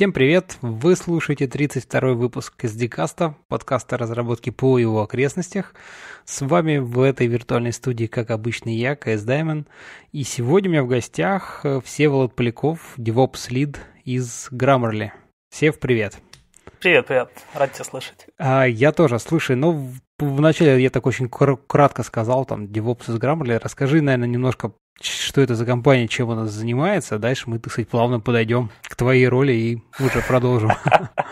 Всем привет! Вы слушаете 32-й выпуск SDCast, подкаста разработки по его окрестностях. С вами в этой виртуальной студии, как обычно, я, КС Даймон. И сегодня у меня в гостях э, Всеволод Поляков, DevOps Lead из Grammarly. Сев, привет! Привет, привет. Рад тебя слышать. А, я тоже. Слушай, ну вначале я так очень кратко сказал, там, DevOps из Grammarly. Расскажи, наверное, немножко, что это за компания, чем она занимается. Дальше мы, так сказать, плавно подойдем к твоей роли и уже продолжим.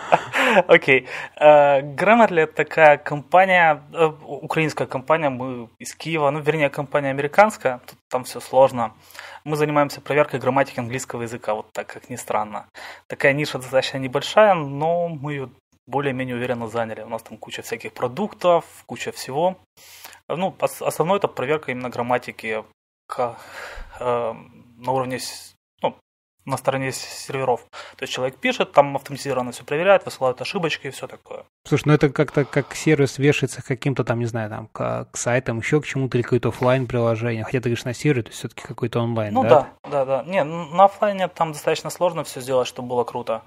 Окей. Э, Grammarly — это такая компания, э, украинская компания, мы из Киева, ну, вернее, компания американская, тут там все сложно. Мы занимаемся проверкой грамматики английского языка, вот так, как ни странно. Такая ниша достаточно небольшая, но мы ее более-менее уверенно заняли. У нас там куча всяких продуктов, куча всего. Ну, основное это проверка именно грамматики к, э, на уровне, ну, на стороне серверов. То есть человек пишет, там автоматизированно все проверяет, высылают ошибочки и все такое. Слушай, ну это как-то как сервис вешается к каким-то там, не знаю, там, к, к сайтам, еще к чему-то, или какое-то офлайн приложение. Хотя ты говоришь на сервер, то есть все-таки какой-то онлайн, ну, да? Ну да, да, да. Не, на офлайне там достаточно сложно все сделать, чтобы было круто.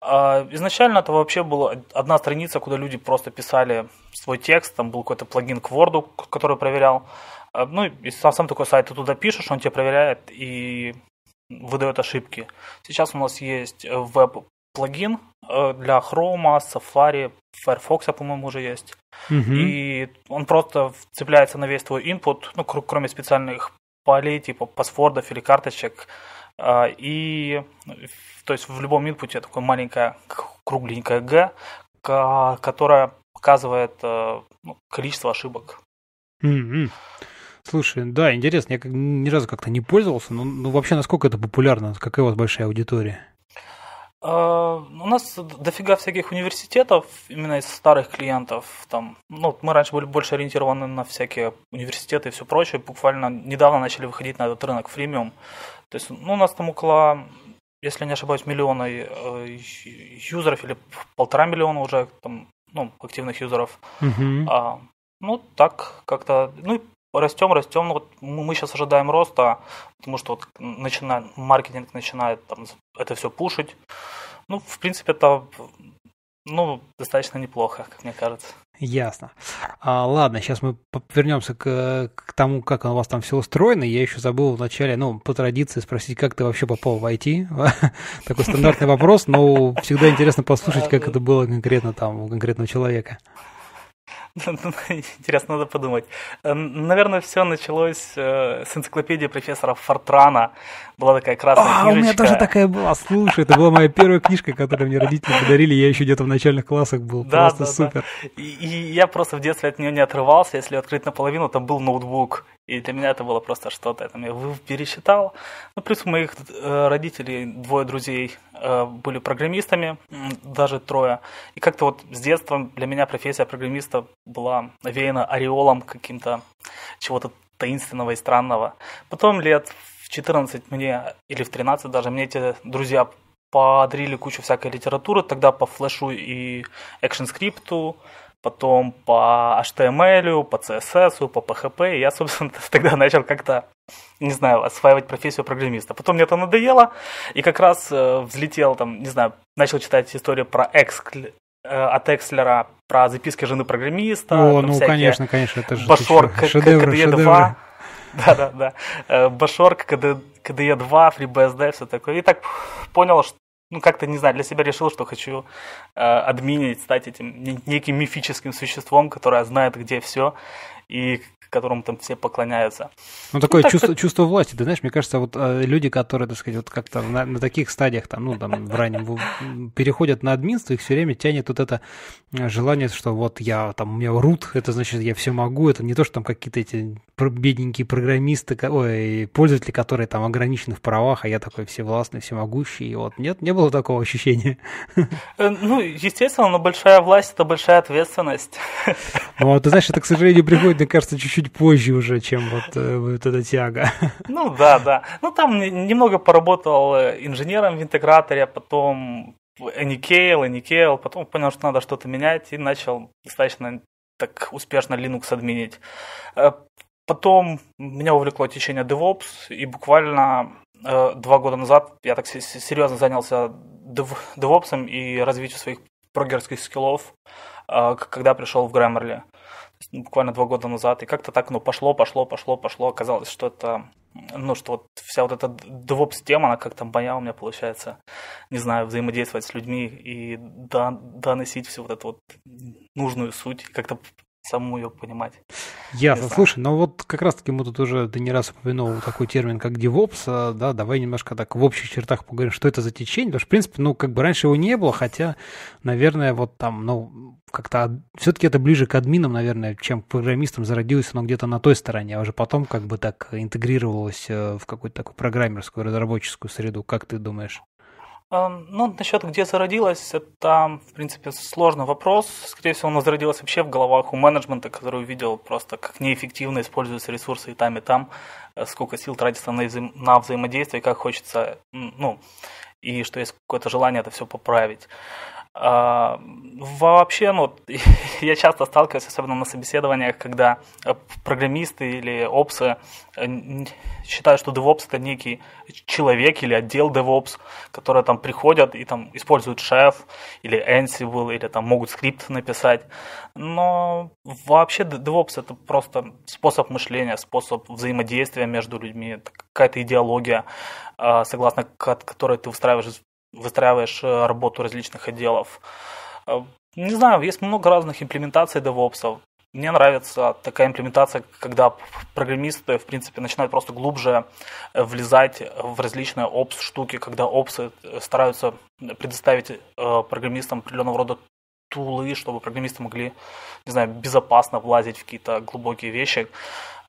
А, изначально это вообще была одна страница, куда люди просто писали свой текст, там был какой-то плагин к Word, который проверял. А, ну и сам, сам такой сайт ты туда пишешь, он тебе проверяет и выдает ошибки. Сейчас у нас есть веб-плагин э, для Chrome, Safari, Firefox, по-моему, уже есть. Угу. И он просто цепляется на весь твой input, ну, кроме специальных полей, типа паспордов или карточек, а, и то есть в любом инпуте такое маленькое кругленькое Г, которое показывает э, ну, количество ошибок. Mm-hmm. Слушай, да, интересно, я ни разу как-то не пользовался, но ну, вообще насколько это популярно, какая у вас большая аудитория? А, у нас дофига всяких университетов, именно из старых клиентов. Там, ну, мы раньше были больше ориентированы на всякие университеты и все прочее. Буквально недавно начали выходить на этот рынок фримиум. То есть, ну, у нас там около, если не ошибаюсь, миллиона э, юзеров или полтора миллиона уже там, ну, активных юзеров. Угу. А, ну, так как-то, ну, растем, растем. Ну, вот мы сейчас ожидаем роста, потому что вот начинает маркетинг начинает там, это все пушить. Ну, в принципе, это ну, достаточно неплохо, как мне кажется. Ясно. А, ладно, сейчас мы вернемся к, к тому, как у вас там все устроено. Я еще забыл вначале, ну, по традиции спросить, как ты вообще попал в IT. Такой стандартный вопрос, но всегда интересно послушать, как это было конкретно там у конкретного человека. Интересно, надо подумать. Э, наверное, все началось э, с энциклопедии профессора Фортрана. Была такая красная а, у меня тоже такая была. Слушай, это была моя первая книжка, которую мне родители подарили. Я еще где-то в начальных классах был. Да, просто да, супер. Да. И, и я просто в детстве от нее не отрывался. Если открыть наполовину, там был ноутбук. И для меня это было просто что-то. Я там я пересчитал. Ну, плюс у моих э, родителей двое друзей э, были программистами, даже трое. И как-то вот с детства для меня профессия программиста была навеяна ореолом каким-то чего-то таинственного и странного. Потом лет в 14 мне, или в 13 даже, мне эти друзья подарили кучу всякой литературы, тогда по флешу и экшн-скрипту, потом по HTML, эм по CSS, по PHP, и я, собственно, тогда начал как-то, не знаю, осваивать профессию программиста. Потом мне это надоело, и как раз э, взлетел там, не знаю, начал читать историю про X Э, от Экслера про записки жены программиста. О, ну конечно, конечно, это же Башор КДЕ-2. Да-да-да. Э, Башор КДЕ-2, FreeBSD, все такое. И так понял, что ну, как-то, не знаю, для себя решил, что хочу э, админить, стать этим неким мифическим существом, которое знает, где все, и которому там все поклоняются. Ну, такое ну, так, чувство, как... чувство власти, ты знаешь, мне кажется, вот э, люди, которые, так сказать, вот как-то на, на таких стадиях, там, ну, там, в раннем, переходят на админство, их все время тянет вот это э, желание, что вот я, там, у меня рут, это значит, я все могу, это не то, что там какие-то эти бедненькие программисты, ой, пользователи, которые там ограничены в правах, а я такой всевластный, всемогущий, и вот нет, не было такого ощущения. Э, ну, естественно, но большая власть – это большая ответственность. Ну, а ты знаешь, это, к сожалению, приходит мне кажется, чуть-чуть позже уже, чем вот, э, вот эта тяга. Ну да, да. Ну там немного поработал э, инженером в интеграторе, а потом Anycale, Anycale, потом понял, что надо что-то менять и начал достаточно так успешно Linux админить. Э, потом меня увлекло течение DevOps, и буквально два года назад я так серьезно занялся дев, DevOps и развитием своих прогерских скиллов, когда пришел в Grammarly. Ну, буквально два года назад, и как-то так, ну, пошло, пошло, пошло, пошло, оказалось, что это, ну, что вот вся вот эта DevOps-тема, она как-то моя у меня получается, не знаю, взаимодействовать с людьми и доносить всю вот эту вот нужную суть, как-то саму ее понимать. Ясно. Слушай, ну вот как раз-таки мы тут уже да не раз упомянул такой термин, как DevOps, а, да, давай немножко так в общих чертах поговорим, что это за течение, потому что, в принципе, ну, как бы раньше его не было, хотя, наверное, вот там, ну, как-то все-таки это ближе к админам, наверное, чем к программистам зародилось но где-то на той стороне, а уже потом как бы так интегрировалось э, в какую-то такую программерскую, разработческую среду, как ты думаешь? Эм, ну, насчет где зародилась, это, в принципе, сложный вопрос. Скорее всего, она зародилась вообще в головах у менеджмента, который увидел просто, как неэффективно используются ресурсы и там, и там, э, сколько сил тратится на, взаим... на взаимодействие, как хочется, ну, и что есть какое-то желание это все поправить. А, вообще, ну, я часто сталкиваюсь, особенно на собеседованиях, когда э, программисты или опсы э, считают, что DevOps это некий человек или отдел DevOps, которые там приходят и там используют шеф или Ansible, или там могут скрипт написать. Но вообще DevOps это просто способ мышления, способ взаимодействия между людьми, какая-то идеология, а, согласно которой ты выстраиваешь выстраиваешь э, работу различных отделов. Э, не знаю, есть много разных имплементаций DevOps. Мне нравится такая имплементация, когда программисты, в принципе, начинают просто глубже э, влезать в различные опс штуки, когда опсы стараются предоставить программистам определенного рода тулы, чтобы программисты могли, не знаю, безопасно влазить в какие-то глубокие вещи.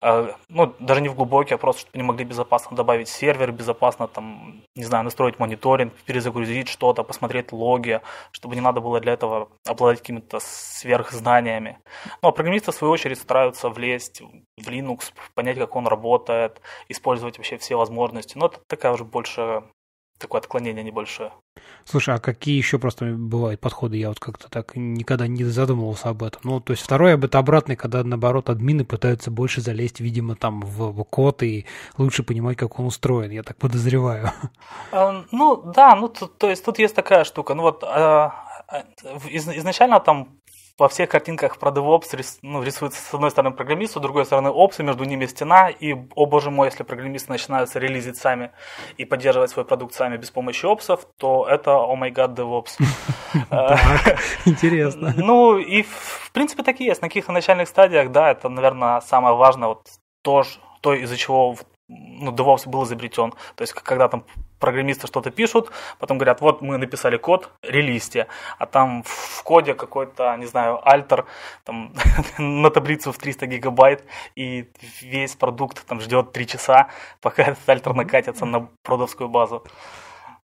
Э, ну, даже не в глубокие, а просто, чтобы они могли безопасно добавить сервер, безопасно там, не знаю, настроить мониторинг, перезагрузить что-то, посмотреть логи, чтобы не надо было для этого обладать какими-то сверхзнаниями. Ну, а программисты, в свою очередь, стараются влезть в Linux, понять, как он работает, использовать вообще все возможности. Но ну, это такая уже больше такое отклонение небольшое. Слушай, а какие еще просто бывают подходы? Я вот как-то так никогда не задумывался об этом. Ну, то есть второй об этом обратный, когда, наоборот, админы пытаются больше залезть, видимо, там в, в код и лучше понимать, как он устроен, я так подозреваю. А, ну, да, ну, то, то есть тут есть такая штука. Ну, вот а, а из, изначально там во всех картинках про DevOps рис, ну, рисуется с одной стороны программист, с другой стороны опсы, между ними стена, и, о боже мой, если программисты начинаются релизить сами и поддерживать свой продукт сами без помощи опсов, то это, о май гад, DevOps. Интересно. Ну, и в принципе так и есть. На каких-то начальных стадиях, да, это, наверное, самое важное, вот тоже то, из-за чего ну, DevOps был изобретен. То есть, когда там программисты что-то пишут, потом говорят, вот мы написали код, релизьте, а там в коде какой-то, не знаю, альтер там, на таблицу в 300 гигабайт, и весь продукт там ждет 3 часа, пока этот альтер накатится на продовскую базу.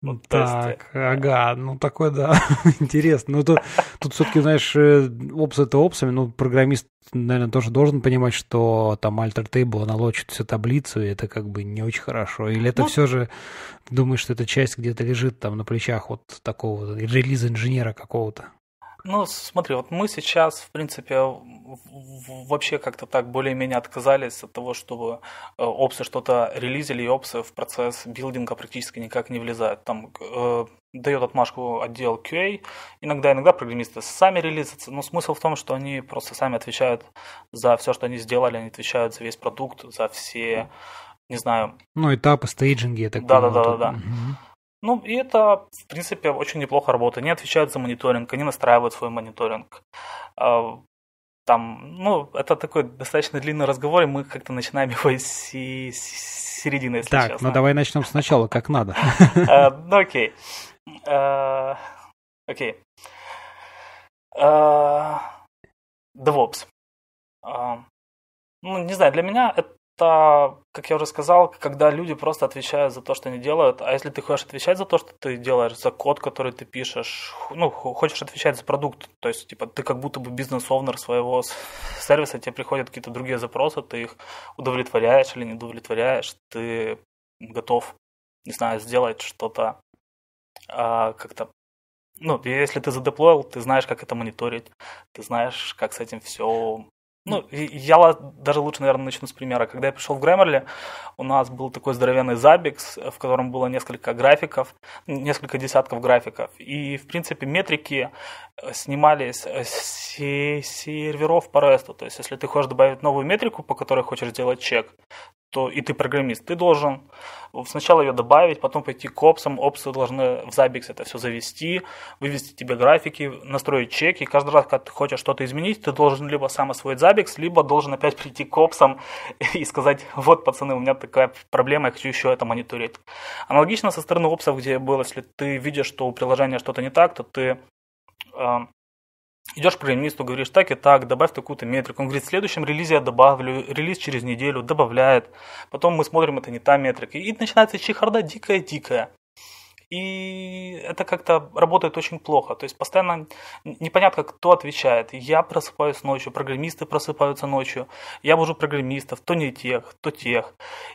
Ну, так, есть... Э, ага, ну такой, да, интересно. Ну, тут, тут все-таки, знаешь, э, опс это опсами, ну, программист, наверное, тоже должен понимать, что там alter table она лочит всю таблицу, и это как бы не очень хорошо. Или это ну... все же, думаешь, что эта часть где-то лежит там на плечах вот такого релиз-инженера какого-то? Ну, смотри, вот мы сейчас, в принципе, вообще как-то так более-менее отказались от того, чтобы э, опсы что-то релизили, и опсы в процесс билдинга практически никак не влезают. Там э, дает отмашку отдел QA, иногда, иногда программисты сами релизятся, но смысл в том, что они просто сами отвечают за все, что они сделали, они отвечают за весь продукт, за все, не знаю... Ну, этапы, стейджинги, я так да, понимаю. Да-да-да. да. Ну, и это, в принципе, очень неплохо работает. Они отвечают за мониторинг, они настраивают свой мониторинг. А, там, ну, это такой достаточно длинный разговор, и мы как-то начинаем его с середины, если так, честно. Так, ну давай начнем сначала, как надо. Э, ну, окей. Э, окей. DevOps. Э, ну, не знаю, для меня это это, как я уже сказал, когда люди просто отвечают за то, что они делают. А если ты хочешь отвечать за то, что ты делаешь, за код, который ты пишешь, ну, хочешь отвечать за продукт, то есть, типа, ты как будто бы бизнес-овнер своего сервиса, тебе приходят какие-то другие запросы, ты их удовлетворяешь или не удовлетворяешь, ты готов, не знаю, сделать что-то а, как-то ну, если ты задеплоил, ты знаешь, как это мониторить, ты знаешь, как с этим все ну, я даже лучше, наверное, начну с примера. Когда я пришел в Grammarly, у нас был такой здоровенный забикс, в котором было несколько графиков, несколько десятков графиков. И, в принципе, метрики э, снимались э, с серверов по REST. То есть, если ты хочешь добавить новую метрику, по которой хочешь сделать чек, то и ты программист, ты должен сначала ее добавить, потом пойти к опсам, опсы должны в Zabbix это все завести, вывести тебе графики, настроить чеки, каждый раз, когда ты хочешь что-то изменить, ты должен либо сам освоить Zabbix, либо должен опять прийти к опсам и сказать, вот, пацаны, у меня такая проблема, я хочу еще это мониторить. Аналогично со стороны опсов, где было, если ты видишь, что у приложения что-то не так, то ты а, Идешь к программисту, говоришь так и так, добавь такую-то метрику. Он говорит, в следующем релизе я добавлю, релиз через неделю добавляет. Потом мы смотрим, это не та метрика. И начинается чехарда дикая-дикая. И это как-то работает очень плохо. То есть постоянно непонятно, кто отвечает. Я просыпаюсь ночью, программисты просыпаются ночью. Я бужу программистов, то не тех, то тех.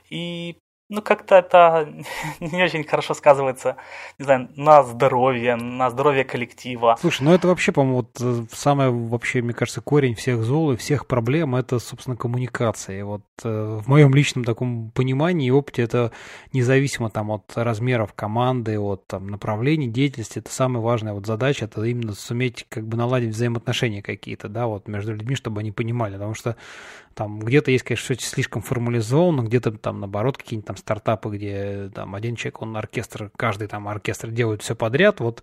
И ну, как-то это не очень хорошо сказывается, не знаю, на здоровье, на здоровье коллектива. Слушай, ну это вообще, по-моему, вот э, самое вообще, мне кажется, корень всех зол и всех проблем – это, собственно, коммуникация. И вот э, в моем личном таком понимании и опыте это независимо там от размеров команды, от там направлений деятельности, это самая важная вот задача, это именно суметь как бы наладить взаимоотношения какие-то, да, вот между людьми, чтобы они понимали, потому что там где-то есть, конечно, все слишком формализовано, где-то там, наоборот, какие-нибудь там стартапы, где там один человек, он оркестр, каждый там оркестр делает все подряд. Вот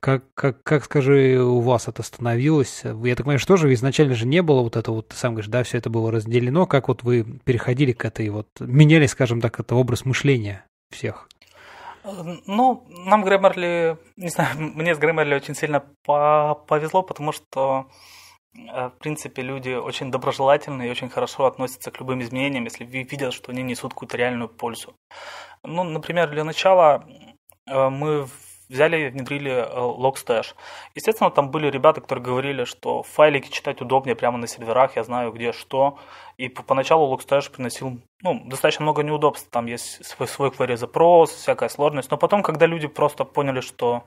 как, как, как скажи, у вас это становилось? Я так понимаю, что тоже изначально же не было вот это вот, ты сам говоришь, да, все это было разделено. Как вот вы переходили к этой вот, меняли, скажем так, это образ мышления всех? Эм, ну, нам Grammarly, не знаю, мне с Grammarly очень сильно повезло, потому что Э, в принципе, люди очень доброжелательны и очень хорошо относятся к любым изменениям, если видят, что они несут какую-то реальную пользу. Ну, например, для начала э, мы взяли и внедрили э, Logstash. Естественно, там были ребята, которые говорили, что файлики читать удобнее прямо на серверах, я знаю где что. И поначалу Logstash приносил ну, достаточно много неудобств. Там есть свой, свой query запрос, всякая сложность. Но потом, когда люди просто поняли, что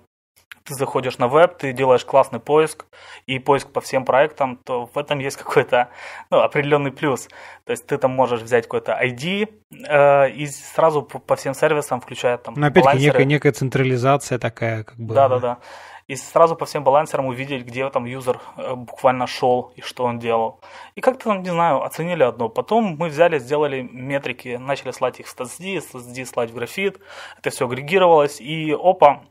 ты заходишь на веб, ты делаешь классный поиск, и поиск по всем проектам, то в этом есть какой-то ну, определенный плюс. То есть ты там можешь взять какой-то ID э, и сразу по, по всем сервисам, включая там Но ну, опять-таки некая, некая централизация такая как бы. Да-да-да. И сразу по всем балансерам увидеть, где там юзер э, буквально шел и что он делал. И как-то там, не знаю, оценили одно. Потом мы взяли, сделали метрики, начали слать их в StatsD, StatsD слать в графит. Это все агрегировалось. И опа,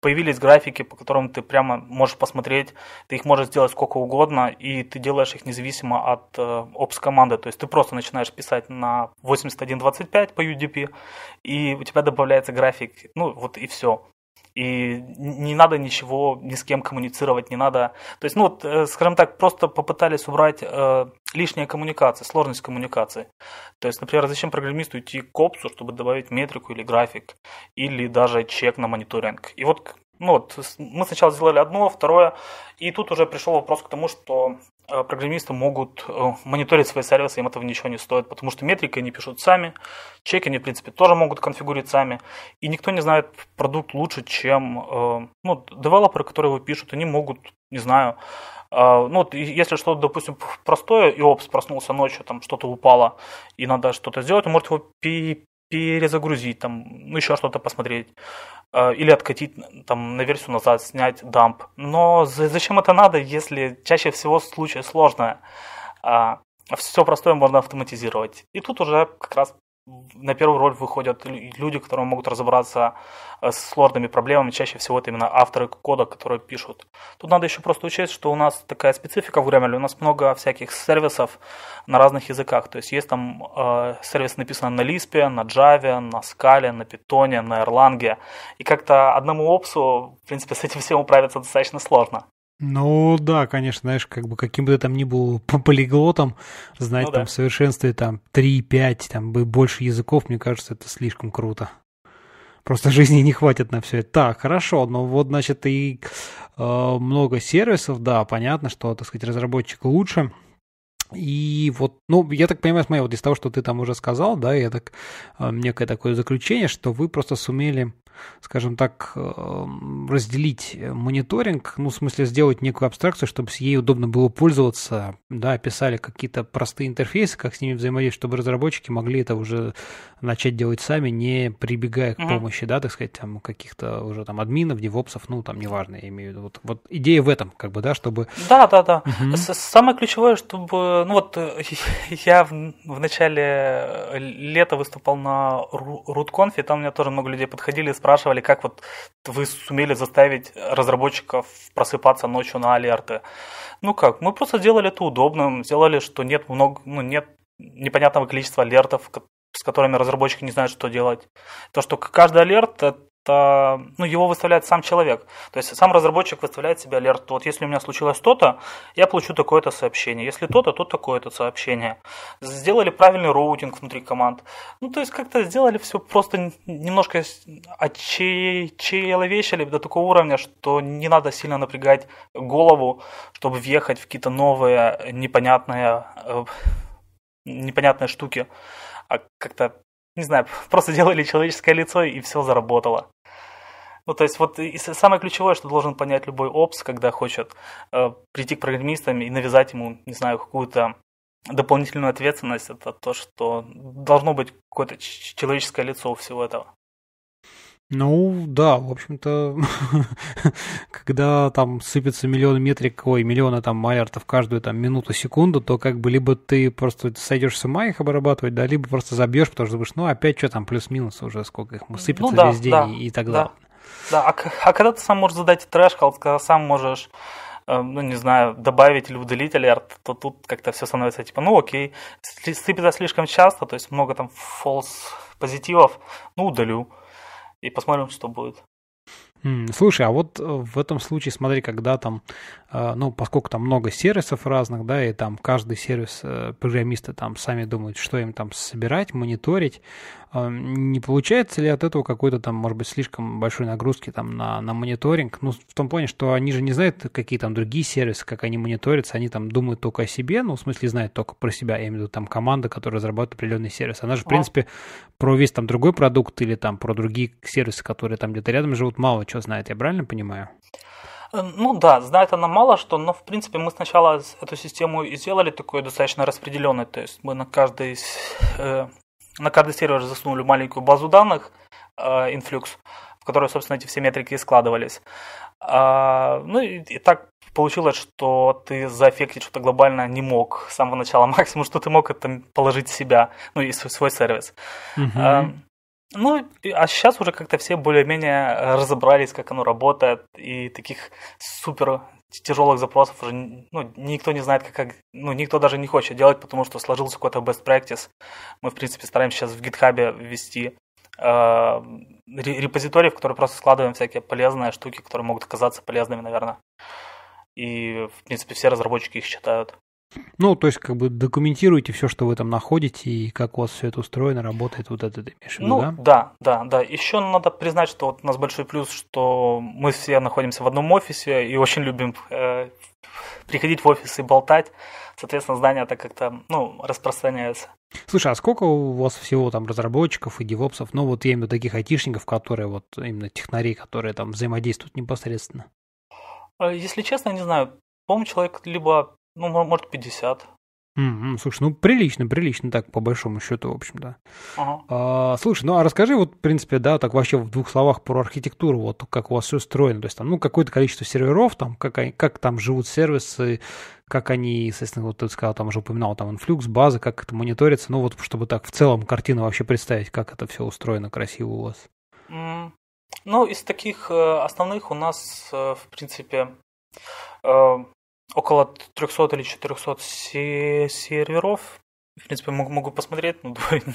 появились графики, по которым ты прямо можешь посмотреть, ты их можешь сделать сколько угодно, и ты делаешь их независимо от э, опс команды. То есть ты просто начинаешь писать на 81.25 по UDP, и у тебя добавляется график, ну вот и все и не надо ничего ни с кем коммуницировать, не надо. То есть, ну вот, э, скажем так, просто попытались убрать э, лишняя коммуникация, сложность коммуникации. То есть, например, зачем программисту идти к опсу, чтобы добавить метрику или график, или даже чек на мониторинг. И вот, ну вот, мы сначала сделали одно, второе, и тут уже пришел вопрос к тому, что а, программисты могут э, мониторить свои сервисы, им этого ничего не стоит, потому что метрики они пишут сами, чеки они, в принципе, тоже могут конфигурить сами, и никто не знает продукт лучше, чем э, ну, девелоперы, которые его пишут, они могут, не знаю, э, ну, вот если что-то, допустим, простое, и опс проснулся ночью, там что-то упало, и надо что-то сделать, он может его перезагрузить, там, ну, еще что-то посмотреть, а, или откатить там на версию назад, снять дамп. Но зачем это надо, если чаще всего случай сложное? А, все простое можно автоматизировать. И тут уже как раз на первую роль выходят люди, которые могут разобраться э, с сложными проблемами. Чаще всего это именно авторы кода, которые пишут. Тут надо еще просто учесть, что у нас такая специфика в Grammarly. У нас много всяких сервисов на разных языках. То есть есть там э, сервис написан на Lisp, на Java, на Scala, на Python, на Erlang. И как-то одному опсу, в принципе, с этим всем управиться достаточно сложно. Ну да, конечно, знаешь, как бы каким бы ты там ни был полиглотом, знать ну, там да. в совершенстве там 3-5, там бы больше языков, мне кажется, это слишком круто. Просто жизни не хватит на все это. Так, хорошо, но ну вот, значит, и э, много сервисов, да, понятно, что, так сказать, разработчик лучше. И вот, ну, я так понимаю, смотри, вот из того, что ты там уже сказал, да, я так, э, некое такое заключение, что вы просто сумели скажем так, эм, разделить мониторинг, ну, в смысле, сделать некую абстракцию, чтобы с ей удобно было пользоваться, да, писали какие-то простые интерфейсы, как с ними взаимодействовать, чтобы разработчики могли это уже начать делать сами, не прибегая к mm-hmm. помощи, да, так сказать, там, каких-то уже там админов, девопсов, ну, там, неважно, я имею в виду. Вот, вот идея в этом, как бы, да, чтобы... Да, да, да. Угу. Самое ключевое, чтобы... Ну, вот э, я в, в начале лета выступал на RootConf, и там у меня тоже много людей подходили и спрашивали, спрашивали, как вот вы сумели заставить разработчиков просыпаться ночью на алерты. Ну как, мы просто сделали это удобным, сделали, что нет много, ну нет непонятного количества алертов, с которыми разработчики не знают, что делать. То, что каждый алерт – ну, его выставляет сам человек. То есть сам разработчик выставляет себе алерт. Вот если у меня случилось то-то, я получу такое-то сообщение. Если то-то, то такое-то сообщение. Сделали правильный роутинг внутри команд. Ну, то есть как-то сделали все просто немножко очеловечили до такого уровня, что не надо сильно напрягать голову, чтобы въехать в какие-то новые непонятные, э, непонятные штуки. А как-то не знаю, просто делали человеческое лицо и все заработало. Ну, то есть вот и самое ключевое, что должен понять любой опс, когда хочет э, прийти к программистам и навязать ему, не знаю, какую-то дополнительную ответственность, это то, что должно быть какое-то человеческое лицо у всего этого. Ну, да, в общем-то, когда там сыпется миллион метрик, ой, миллионы там алертов каждую там минуту, секунду, то как бы либо ты просто сойдешь с ума их обрабатывать, да, либо просто забьешь, потому что думаешь, ну, опять что там, плюс-минус уже сколько их сыпется ну, да, весь день да, и, и так далее. Да, да. А, а когда ты сам можешь задать трэш, когда сам можешь эм, ну, не знаю, добавить или удалить алерт, то тут как-то все становится типа, ну, окей, сыпется слишком часто, то есть много там false позитивов, ну, удалю и посмотрим, что будет. Слушай, а вот э, в этом случае, смотри, когда там, э, ну, поскольку там много сервисов разных, да, и там каждый сервис э, программисты там сами думают, что им там собирать, мониторить, а, не получается ли от этого какой-то там, может быть, слишком большой нагрузки там на, на мониторинг? Ну, в том плане, что они же не знают, какие там другие сервисы, как они мониторятся, они там думают только о себе, ну, в смысле, знают только про себя, я имею в виду там команда, которая разрабатывает определенный сервис. Она же, в а. принципе, про весь там другой продукт или там про другие сервисы, которые там где-то рядом живут, мало чего знает, я правильно понимаю? Э, ну да, знает она мало что, но в принципе мы сначала эту систему и сделали такой достаточно распределенной, то есть мы на каждый э, на каждый сервер засунули маленькую базу данных, Influx, э, в которой, собственно, эти все метрики складывались. А, ну и, так получилось, что ты зафектить что-то глобально не мог с самого начала. Максимум, что ты мог, это положить себя, ну и свой, сервис. А, ну, а сейчас уже как-то все более-менее разобрались, как оно работает, и таких супер тяжелых запросов уже ну, никто не знает, как, как, ну, никто даже не хочет делать, потому что сложился какой-то best practice. Мы, в принципе, стараемся сейчас в гитхабе ввести э, репозиторий, в которые просто складываем всякие полезные штуки, которые могут оказаться полезными, наверное. И, в принципе, все разработчики их считают. Ну, то есть, как бы документируйте все, что вы там находите, и как у вас все это устроено, работает, вот это ты имеешь в виду, ну, да? Да, да, да. Еще надо признать, что вот у нас большой плюс, что мы все находимся в одном офисе и очень любим э, приходить в офис и болтать. Соответственно, знания так как-то, ну, распространяются. Слушай, а сколько у вас всего там разработчиков и девопсов, ну, вот я имею таких айтишников, которые вот именно технари, которые там взаимодействуют непосредственно? Э, если честно, не знаю, по-моему, человек либо ну, может, 50. Mm-hmm. Слушай, ну прилично, прилично так, по большому счету, в общем-то. Ага. А, слушай, ну а расскажи, вот, в принципе, да, так вообще в двух словах про архитектуру, вот как у вас все устроено. То есть там, ну, какое-то количество серверов, там, как, они, как там живут сервисы, как они, естественно, вот ты сказал, там уже упоминал, там инфлюкс, базы, как это мониторится, ну вот, чтобы так в целом картину вообще представить, как это все устроено красиво у вас. Mm. Ну, из таких э, основных у нас, э, в принципе, э, около 300 или 400 серверов. В принципе, могу, могу посмотреть, но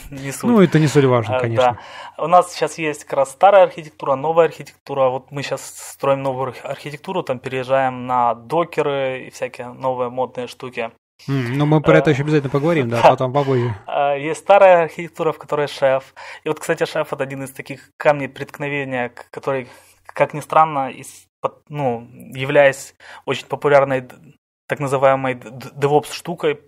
не суть. Ну, это не суть важно, а, конечно. Да. У нас сейчас есть как раз старая архитектура, новая архитектура. Вот мы сейчас строим новую архитектуру, там переезжаем на докеры и всякие новые модные штуки. Mm, ну, мы про э, это еще обязательно поговорим, да, потом попозже. Э, есть старая архитектура, в которой шеф. И вот, кстати, шеф это один из таких камней преткновения, который, как ни странно, из ну, являясь очень популярной так называемой DevOps-штукой,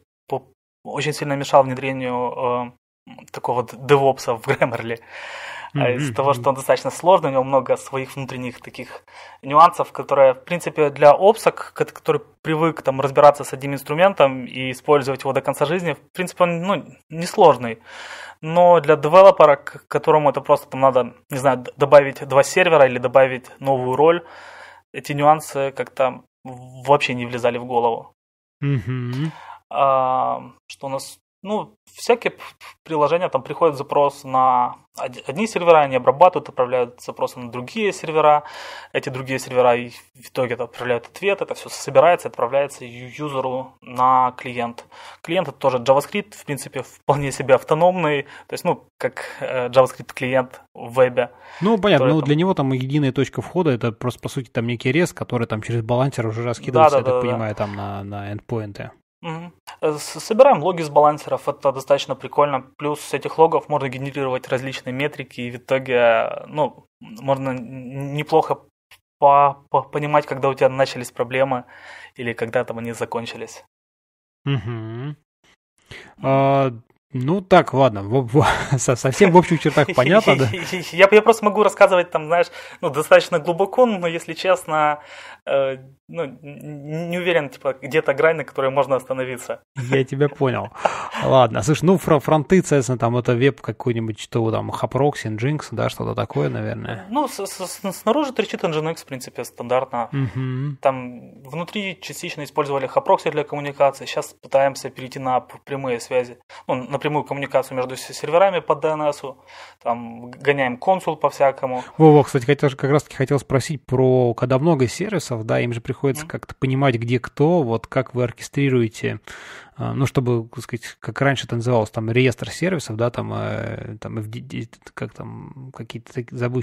очень сильно мешал внедрению э, такого DevOps в Grammarly. Mm-hmm. А Из-за того, что он достаточно сложный, у него много своих внутренних таких нюансов, которые, в принципе, для OPSOC, который привык там разбираться с одним инструментом и использовать его до конца жизни, в принципе, он ну, несложный. Но для девелопера, которому это просто там надо, не знаю, добавить два сервера или добавить новую роль, эти нюансы как-то вообще не влезали в голову. Угу. А, что у нас ну, всякие приложения, там приходят запрос на одни сервера, они обрабатывают, отправляют запросы на другие сервера, эти другие сервера и в итоге отправляют ответ, это все собирается, отправляется юзеру на клиент. Клиент это тоже JavaScript, в принципе, вполне себе автономный, то есть, ну, как э, JavaScript клиент в вебе. Ну, понятно, но ну, там... для него там единая точка входа, это просто, по сути, там некий рез, который там через балансер уже раскидывается, да, да, я да, так да, понимаю, да. там на, на endpoint. Э, собираем логи с балансеров, это достаточно прикольно. Плюс с этих логов можно генерировать различные метрики, и в итоге, ну, можно неплохо по по понимать, когда у тебя начались проблемы или когда там они закончились. Угу. А, ну так, ладно, совсем в общих чертах понятно, да? Я, я просто могу рассказывать там, знаешь, ну достаточно глубоко, но если честно, э, ну не уверен, типа где-то грань, на которой можно остановиться. Я тебя понял. Ладно, слушай, ну фронты, соответственно, там это веб какой-нибудь, что там, Хапрокси, Nginx, да, что-то такое, наверное. Ну снаружи трещит Nginx, в принципе, стандартно. Там внутри частично использовали Хапрокси для коммуникации, сейчас пытаемся перейти на прямые связи. Ну, напрямую коммуникацию между серверами по DNS, там гоняем консул по-всякому. Во-во, кстати, хотел, как раз-таки хотел спросить про, когда много сервисов, да, им же приходится mm-hmm. как-то понимать, где кто, вот как вы оркестрируете а, ну, чтобы, так сказать, как раньше это называлось, там, реестр сервисов, да, там, э, там, как там, какие-то, забыл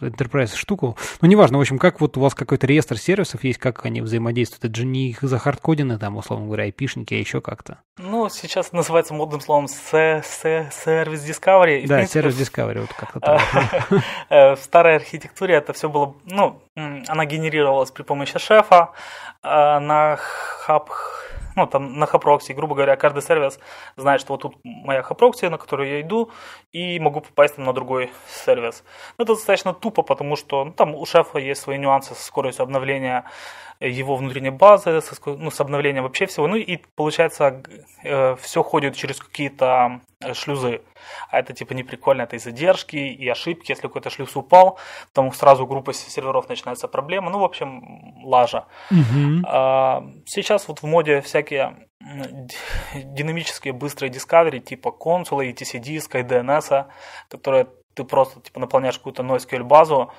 enterprise штуку, ну, неважно, в общем, как вот у вас какой-то реестр сервисов есть, как они взаимодействуют, это же не их захардкодины, там, условно говоря, айпишники, а еще как-то. Ну, сейчас называется модным словом сервис Discovery. И, да, сервис Discovery, вот как-то так. Э, в старой архитектуре это все было, ну, она генерировалась при помощи шефа, а на хаб ну, там на хапрокси, грубо говоря, каждый сервис знает, что вот тут моя хапрокси, на которую я иду, и могу попасть там на другой сервис. это достаточно тупо, потому что ну, там у шефа есть свои нюансы с скоростью обновления его внутренней базы со, ну, с обновлением вообще всего. Ну и получается, э, все ходит через какие-то э, шлюзы. А это типа не прикольно, это и задержки, и ошибки. Если какой-то шлюз упал, там сразу группа серверов начинается проблема. Ну, в общем, лажа. А, сейчас вот в моде всякие динамические быстрые дискавери типа консула, ETC диска и DNS, а, которые ты просто типа наполняешь какую-то NoSQL базу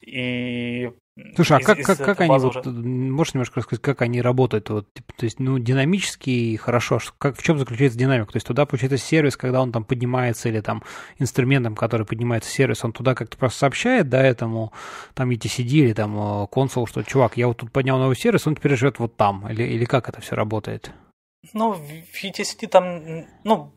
и Слушай, а из, как, из как, как они, вот, можешь немножко рассказать, как они работают? Вот, типа, то есть, ну, динамически хорошо, как, в чем заключается динамика? То есть туда получается сервис, когда он там поднимается, или там инструментом, который поднимается сервис, он туда как-то просто сообщает, да, этому там ETCD или там э, консул, что, чувак, я вот тут поднял новый сервис, он теперь живет вот там, или, или как это все работает? Ну, в ETCD там, ну,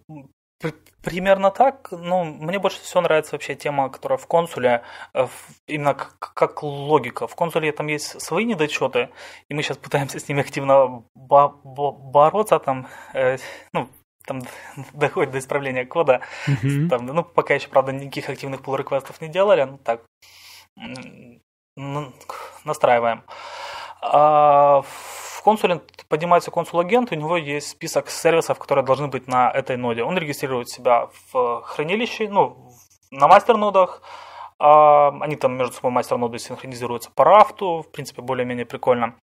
Примерно так. Ну, мне больше всего нравится вообще тема, которая в консуле, э, именно как, как логика. В консуле там есть свои недочеты, и мы сейчас пытаемся с ними активно бо- бо- бороться, там, э, ну, там доходит до исправления кода. Mm-hmm. Там, ну, пока еще, правда, никаких активных pull реквестов не делали, ну так настраиваем. А, Консулент поднимается консул-агент, у него есть список сервисов, которые должны быть на этой ноде. Он регистрирует себя в хранилище, ну, на мастер-нодах, а, они там между собой мастер-ноды синхронизируются по рафту, в принципе, более-менее прикольно.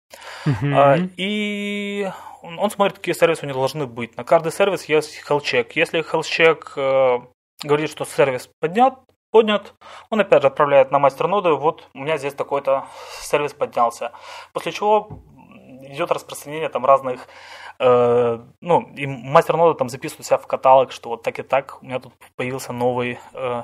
Uh-huh. И он, он смотрит, какие сервисы у него должны быть. На каждый сервис есть хелчек. Если хелчек э, говорит, что сервис поднят, поднят, он опять же отправляет на мастер-ноды, вот у меня здесь такой-то сервис поднялся. После чего идет распространение там разных, э, ну, и мастер нода там записывает себя в каталог, что вот так и так у меня тут появился новый э,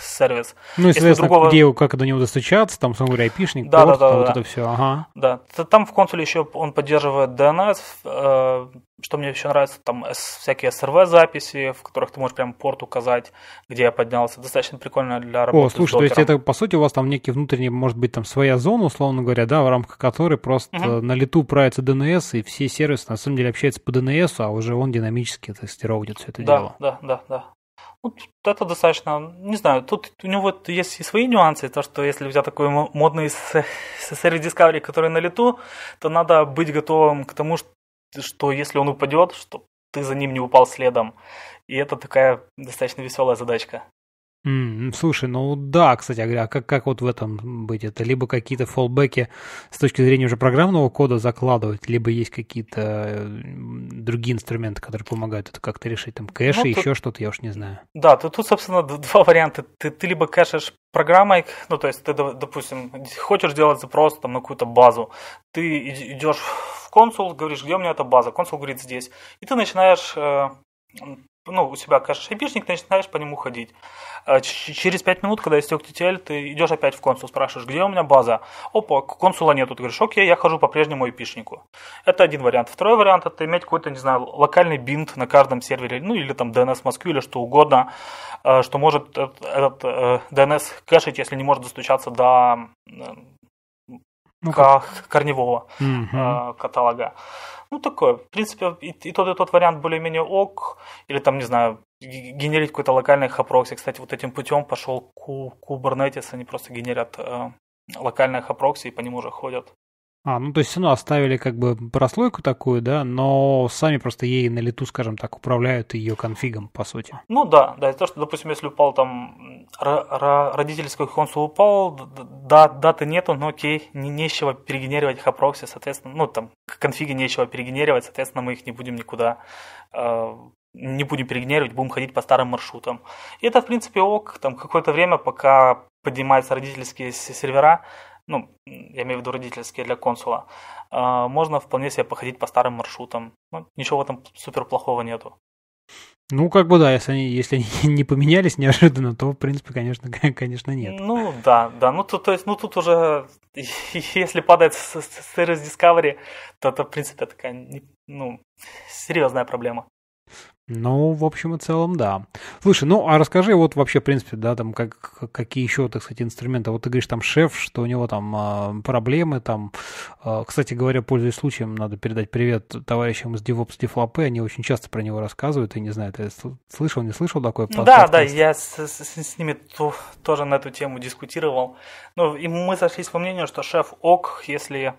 сервис. Ну, и, если соответственно, другого... где, как до него достучаться, там, собственно говоря, IP-шник, да, порт, да, да, там, да, вот да. это все, ага. Да, там в консоли еще он поддерживает DNS, э, что мне еще нравится, там всякие SRV-записи, в которых ты можешь прям порт указать, где я поднялся. Достаточно прикольно для работы О, слушай, с то есть это, по сути, у вас там некий внутренний, может быть, там своя зона, условно говоря, да, в рамках которой просто угу. на лету правится DNS, и все сервисы, на самом деле, общаются по DNS, а уже он динамически тестироводит все это да, дело. Да, да, да. Вот это достаточно, не знаю, тут у него вот есть и свои нюансы, то, что если взять такой модный SSR Discovery, который на лету, то надо быть готовым к тому, что если он упадет, что ты за ним не упал следом. И это такая достаточно веселая задачка. Mm, слушай, ну да, кстати говоря, а как, как вот в этом быть? Это либо какие-то фоллбеки с точки зрения уже программного кода закладывать, либо есть какие-то другие инструменты, которые помогают это как-то решить, там кэш ну, и тут... еще что-то, я уж не знаю. Да, тут, тут собственно, два варианта. Ты, ты либо кэшишь программой, ну то есть ты, допустим, хочешь делать запрос там, на какую-то базу, ты идешь в консул, говоришь, где у меня эта база, консул говорит здесь, и ты начинаешь э, ну, у себя конечно, айпишник, ты начинаешь по нему ходить. А через 5 минут, когда истек TTL, ты идешь опять в консул, спрашиваешь, где у меня база? Опа, консула нету. Ты говоришь, окей, я хожу по-прежнему айпишнику. Это один вариант. Второй вариант, это иметь какой-то, не знаю, локальный бинт на каждом сервере, ну, или там DNS Москвы, или что угодно, э, что может этот, этот э, DNS кэшить, если не может достучаться до э, ну, как... корневого mm-hmm. каталога. Ну, такое. В принципе, и, и тот, и тот вариант более-менее ок. Или там, не знаю, генерить какой-то локальный хапрокси. Кстати, вот этим путем пошел Kubernetes. Они просто генерят э, локальные хапрокси и по нему уже ходят. А, ну то есть все равно оставили как бы прослойку такую, да, но сами просто ей на лету, скажем так, управляют ее конфигом, по сути. Ну да, да, это то, что, допустим, если упал там родительский консул упал, да, даты нету, но окей, не, нечего перегенерировать хапрокси, соответственно, ну там конфиги нечего перегенерировать, соответственно, мы их не будем никуда э, не будем перегенерировать, будем ходить по старым маршрутам. И это, в принципе, ок, там какое-то время, пока поднимаются родительские сервера, ну, я имею в виду родительские для консула, а, можно вполне себе походить по старым маршрутам. Ну, ничего в этом супер плохого нету. Ну, как бы да, если они, если они не поменялись неожиданно, то, в принципе, конечно, конечно нет. Ну, да, да. Ну, то, то есть, ну, тут уже, если падает сервис Discovery, то это, в принципе, такая, ну, серьезная проблема. Ну, в общем и целом, да. Слушай, ну, а расскажи вот вообще, в принципе, да, там, как, какие еще, так сказать, инструменты. Вот ты говоришь, там, шеф, что у него там а, проблемы, там, а, кстати говоря, пользуясь случаем, надо передать привет товарищам из DevOps DevLab, они очень часто про него рассказывают, и не знаю, ты слышал, не слышал такой ну подкаст? Да, да, я с, с, с ними ту, тоже на эту тему дискутировал. Ну, и мы сошлись по мнению, что шеф ок, если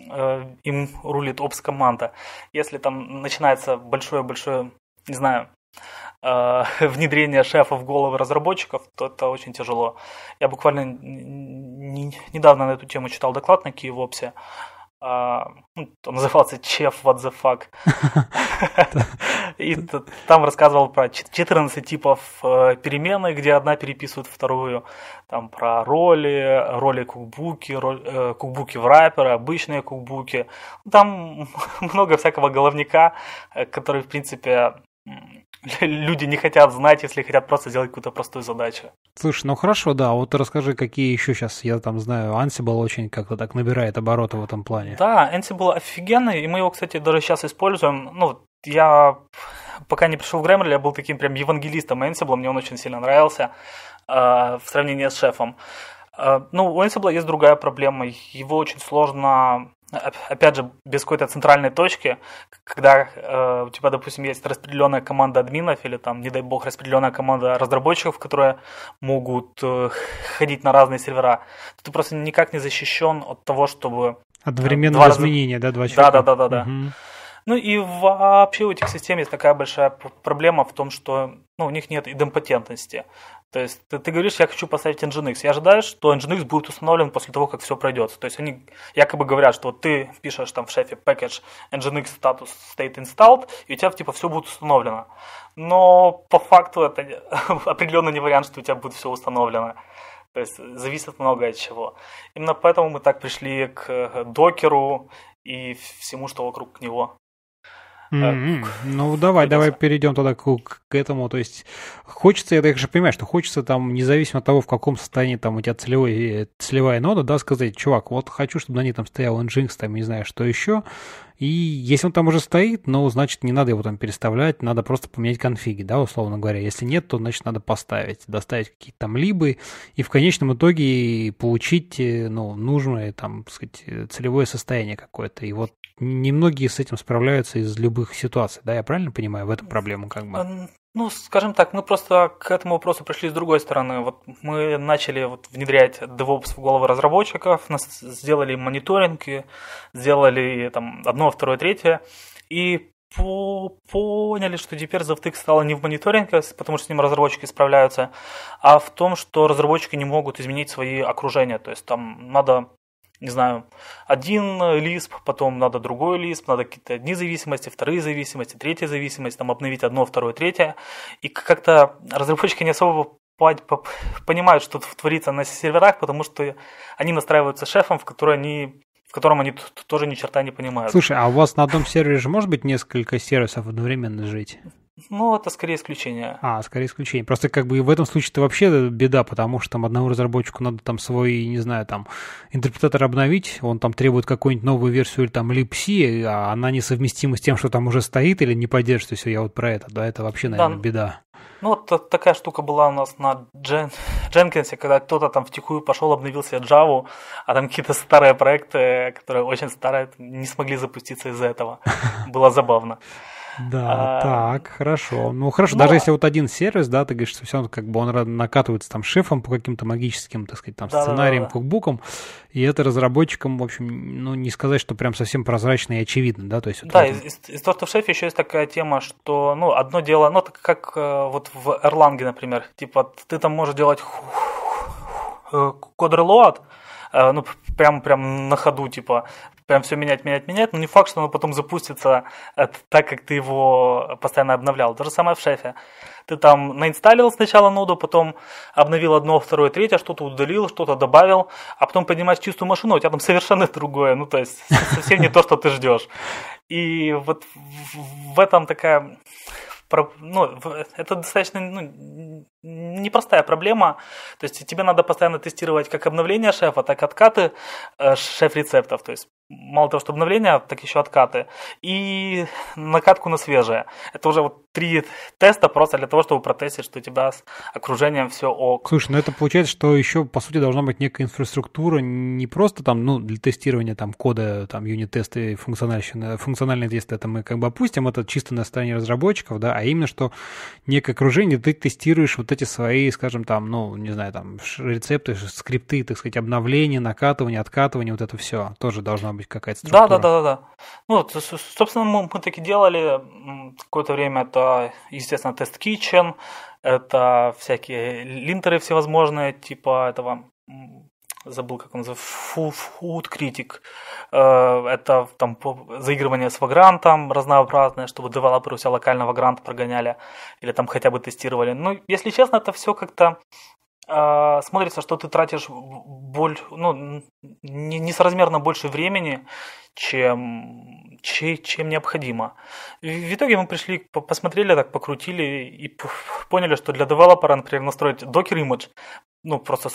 э, им рулит опс команда. Если там начинается большое-большое не знаю, э, внедрение шефа в головы разработчиков, то это очень тяжело. Я буквально не, недавно на эту тему читал доклад на Киевопсе. А, ну, он назывался «Чеф, what the fuck?». И там рассказывал про 14 типов э, перемены, где одна переписывает вторую. Там про роли, роли кукбуки, э, кукбуки в рэпера, обычные кукбуки. Там много всякого головника, который, в принципе, люди не хотят знать, если хотят просто сделать какую-то простую задачу. Слушай, ну хорошо, да, вот расскажи, какие еще сейчас, я там знаю, Ansible очень как-то так набирает обороты в этом плане. Да, Ansible офигенный, и мы его, кстати, даже сейчас используем, ну, я пока не пришел в Grammarly, я был таким прям евангелистом Ansible, мне он очень сильно нравился э, в сравнении с шефом. Э, ну, у Ansible есть другая проблема, его очень сложно опять же, без какой-то центральной точки, когда э, у тебя, допустим, есть распределенная команда админов или там, не дай бог, распределенная команда разработчиков, которые могут э, ходить на разные сервера, ты просто никак не защищен от того, чтобы... Э, от временного изменения, раза... да, два человека? Да, да, да, да. да. Ну и вообще у этих систем есть такая большая проблема в том, что ну, у них нет идемпотентности. То есть ты, ты говоришь, я хочу поставить Nginx. Я ожидаю, что Nginx будет установлен после того, как все пройдет. То есть они якобы говорят, что ты впишешь там в шефе package Nginx status state installed, и у тебя типа все будет установлено. Но по факту это определенно не вариант, что у тебя будет все установлено. То есть зависит многое от чего. Именно поэтому мы так пришли к э, докеру и всему, что вокруг него. Mm-hmm. Ну, давай, давай перейдем тогда к, к этому. То есть, хочется, я так же понимаю, что хочется там, независимо от того, в каком состоянии там у тебя целевой, э, целевая нода, да, сказать, чувак, вот хочу, чтобы на ней там стоял Nginx, там, не знаю, что еще, и если он там уже стоит, ну, значит, не надо его там переставлять, надо просто поменять конфиги, да, условно говоря. Если нет, то, значит, надо поставить, доставить какие-то там либы и в конечном итоге получить, э, ну, нужное, там, так сказать, э, целевое состояние какое-то. И вот немногие с этим справляются из любых ситуаций, да, я правильно понимаю, в этом проблема как бы? Ну, скажем так, мы просто к этому вопросу пришли с другой стороны. Вот мы начали вот внедрять DevOps в головы разработчиков, нас сделали мониторинги, сделали там одно, второе, третье, и по поняли, что теперь завтык стало не в мониторинге, потому что с ним разработчики справляются, а в том, что разработчики не могут изменить свои окружения. То есть там надо не знаю, один э, лисп, потом надо другой лисп, надо какие-то одни зависимости, вторые зависимости, третья зависимость, там обновить одно, второе, третье. И как-то разработчики не особо понимают, что творится на серверах, потому что они настраиваются шефом, в который они в котором они тоже ни черта не понимают. Слушай, а у вас на одном сервере же может быть несколько сервисов одновременно жить? Ну, это скорее исключение. А, скорее исключение. Просто как бы в этом случае это вообще э, беда, потому что там одному разработчику надо там свой, не знаю, там, интерпретатор обновить, он там требует какую-нибудь новую версию или там Липси, а она несовместима с тем, что там уже стоит или не поддерживает, все, я вот про это, да, это вообще, наверное, да. беда. Ну, вот такая штука была у нас на Джен... Дженкинсе, когда кто-то там втихую пошел, обновился Java, а там какие-то старые проекты, э, которые очень старые, не смогли запуститься из-за этого. Было забавно. Да, а, так, хорошо. Ну хорошо, но... даже ну, если вот один сервис, да, ты говоришь, что все как бы он накатывается там шифом по каким-то магическим, так сказать, там да, сценариям, да, да, кукбукам, и это разработчикам, в общем, ну не сказать, что прям совсем прозрачно и очевидно, да, то есть. Да, этом... из, из того, что в шефе еще есть такая тема, что, ну, одно дело, ну, так как э, вот в Эрланге, например, типа ты там можешь делать э, код релоад, э, ну, прям, прям на ходу, типа, прям все менять, менять, менять, но не факт, что оно потом запустится э, так, как ты его постоянно обновлял. То же самое в шефе. Ты там наинсталил сначала ноду, потом обновил одно, второе, третье, что-то удалил, что-то добавил, а потом поднимаешь чистую машину, у тебя там совершенно другое, ну то есть совсем не то, что ты ждешь. И вот в этом такая ну, это достаточно ну, непростая проблема. То есть тебе надо постоянно тестировать как обновление шефа, так и откаты э, шеф-рецептов. То есть мало того, что обновления, так еще откаты. И накатку на свежее. Это уже вот три теста просто для того, чтобы протестить, что у тебя с окружением все ок. Слушай, ну это получается, что еще, по сути, должна быть некая инфраструктура, не просто там, ну, для тестирования там кода, там, юнит-тесты, функциональщины, функциональные тесты, это мы как бы опустим, это чисто на стороне разработчиков, да, а именно, что некое окружение, ты тестируешь вот эти свои, скажем, там, ну, не знаю, там, рецепты, скрипты, так сказать, обновления, накатывания, откатывания, вот это все тоже должна быть какая-то структура. Да, да, да, да. Ну, собственно, мы, мы таки делали какое-то время, это, естественно, тест Kitchen, это всякие линтеры всевозможные, типа этого забыл, как он называется, Food Critic. Э, это там заигрывание с вагрантом разнообразное, чтобы девелоперы у себя локально вагрант прогоняли или там хотя бы тестировали. Ну, если честно, это все как-то э, смотрится, что ты тратишь боль, ну, не, несоразмерно больше времени, чем, чем, необходимо. В итоге мы пришли, посмотрели, так покрутили и поняли, что для девелопера, например, настроить Docker Image, ну, просто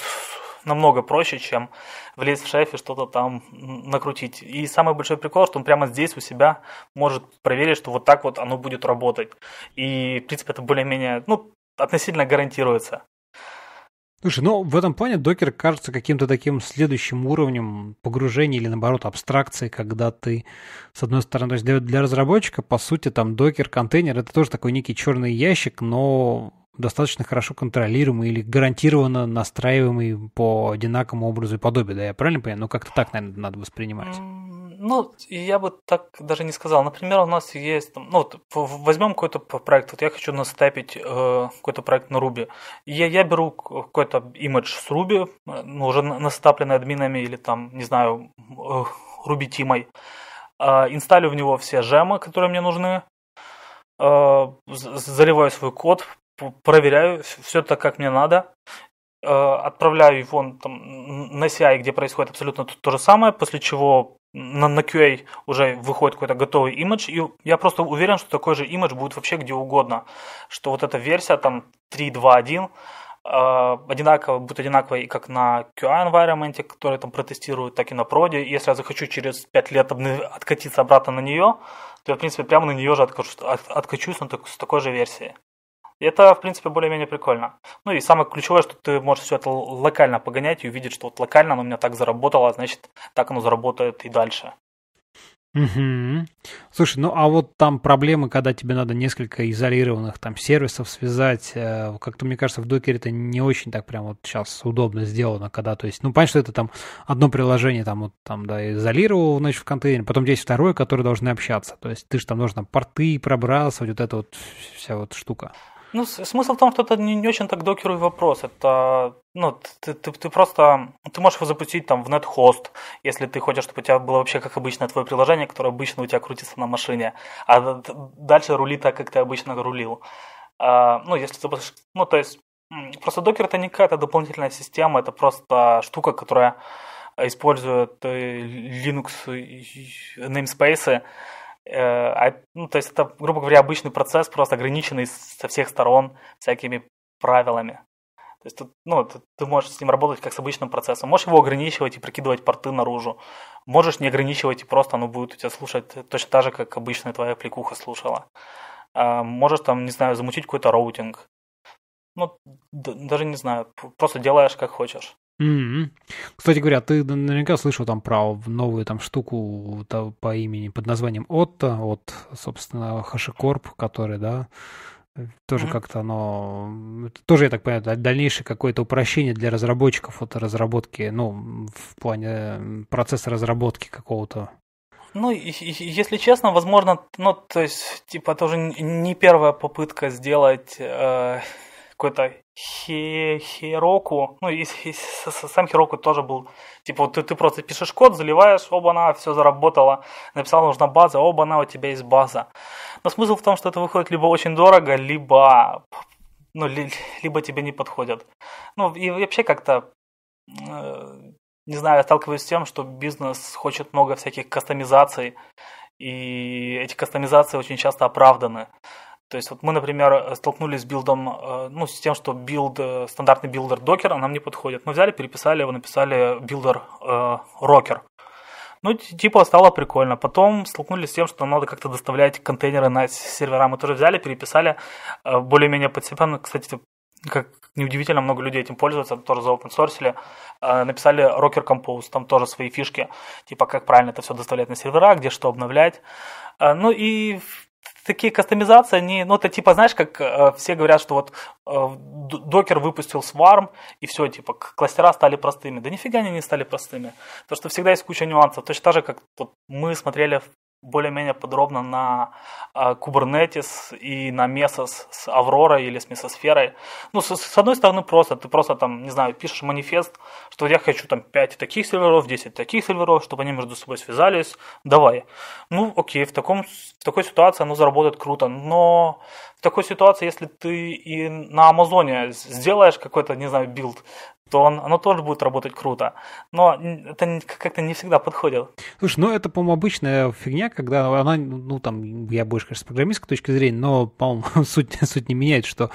намного проще, чем влезть в шеф и что-то там накрутить. И самый большой прикол, что он прямо здесь у себя может проверить, что вот так вот оно будет работать. И, в принципе, это более-менее, ну, относительно гарантируется. Слушай, ну в этом плане докер кажется каким-то таким следующим уровнем погружения или наоборот абстракции, когда ты, с одной стороны, то есть для, для разработчика, по сути, там докер-контейнер это тоже такой некий черный ящик, но достаточно хорошо контролируемый или гарантированно настраиваемый по одинаковому образу и подобию, да, я правильно понимаю? Ну, как-то так, наверное, надо воспринимать. Ну, я бы так даже не сказал. Например, у нас есть, ну, вот, возьмем какой-то проект, вот я хочу настепить э, какой-то проект на Ruby. Я, я беру какой-то имидж с Ruby, э, ну, уже настапленный админами или там, не знаю, э, Ruby тимой. Э, а, инсталлю в него все жемы, которые мне нужны, э, заливаю свой код, проверяю все так, как мне надо, э, отправляю его там, на CI, где происходит абсолютно то, то же самое, после чего на, на QA уже выходит какой-то готовый имидж, и я просто уверен, что такой же имидж будет вообще где угодно, что вот эта версия там 3.2.1 э, одинаково, будет одинаково и как на QA environment, который там протестируют, так и на проде. Если я захочу через 5 лет откатиться обратно на нее, то я, в принципе, прямо на нее же откачусь, откачусь ну, но так, с такой же версии. И это, в принципе, более-менее прикольно. Ну и самое ключевое, что ты можешь все это локально погонять и увидеть, что вот локально оно у меня так заработало, а значит, так оно заработает и дальше. Угу. Слушай, ну а вот там проблемы, когда тебе надо несколько изолированных там сервисов связать, э, как-то мне кажется, в докере это не очень так прям вот сейчас удобно сделано, когда, то есть, ну понятно, что это там одно приложение там вот там, да, изолировал, значит, в контейнере. потом здесь второе, которое должны общаться, то есть ты же там нужно порты пробрасывать, вот эта вот вся вот штука. Ну, смысл в том, что это не, не очень так докеру вопрос. Это, ну, ты, ты, ты просто, ты можешь его запустить там в NetHost, если ты хочешь, чтобы у тебя было вообще как обычно твое приложение, которое обычно у тебя крутится на машине, а дальше рули так, как ты обычно рулил. А, ну, если ты, ну, то есть, просто докер это не какая-то дополнительная система, это просто штука, которая использует э, Linux namespace, Э, а, ну, то есть это, грубо говоря, обычный процесс, просто ограниченный со всех сторон всякими правилами. То есть тут, ну, ты, ты можешь с ним работать как с обычным процессом. Можешь его ограничивать и прикидывать порты наружу. Можешь не ограничивать и просто оно будет у тебя слушать точно так же, как обычная твоя аппликуха слушала. Э, можешь там, не знаю, замутить какой-то роутинг. Ну, даже не знаю, просто делаешь как хочешь. Mm-hmm. Кстати говоря, ты наверняка слышал там про новую там штуку то, по имени, под названием Отто, от, собственно, Хашикорп, который, да, э, тоже mm-hmm. как-то оно... Тоже, я так понимаю, дальнейшее какое-то упрощение для разработчиков от разработки, ну, в плане процесса разработки какого-то ну, если честно, возможно, ну, то есть, типа, тоже не первая попытка сделать э, какой-то Хи Хироку, ну и, и сам Хироку тоже был, типа, вот ты, ты просто пишешь код, заливаешь, оба-на, все заработало, написал, нужна база, оба-на, у тебя есть база. Но смысл в том, что это выходит либо очень дорого, либо, ну, ли, либо тебе не подходят. Ну и вообще как-то, э, не знаю, я сталкиваюсь с тем, что бизнес хочет много всяких кастомизаций, и эти кастомизации очень часто оправданы. То есть вот мы, например, э, столкнулись с билдом, э, ну, с тем, что билд, э, стандартный билдер докер, а нам не подходит. Мы взяли, переписали его, написали билдер рокер. Ну, типа, стало прикольно. Потом столкнулись с тем, что надо как-то доставлять контейнеры на сервера. Мы тоже взяли, переписали более-менее под себя. Кстати, как неудивительно, много людей этим пользуются, тоже заопенсорсили, написали Rocker Compose, там тоже свои фишки, типа как правильно это все доставлять на сервера, где что обновлять. Ну и такие кастомизации, они, ну, это типа, знаешь, как э, все говорят, что вот э, докер выпустил Swarm и все, типа, кластера стали простыми. Да нифига они не стали простыми. То что всегда есть куча нюансов. Точно так же, как вот, мы смотрели более-менее подробно на э, Kubernetes и на Mesos с Авророй или с Месосферой. Ну, с, с одной стороны, просто ты просто там, не знаю, пишешь манифест, что я хочу там 5 таких серверов, 10 таких серверов, чтобы они между собой связались, давай. Ну, окей, в, таком, в такой ситуации оно заработает круто, но в такой ситуации, если ты и на Амазоне сделаешь какой-то, не знаю, билд, то он, оно тоже будет работать круто. Но это как-то не всегда подходит. Слушай, ну это, по-моему, обычная фигня, когда она, ну там, я больше, конечно, с программистской точки зрения, но, по-моему, суть, суть не меняет, что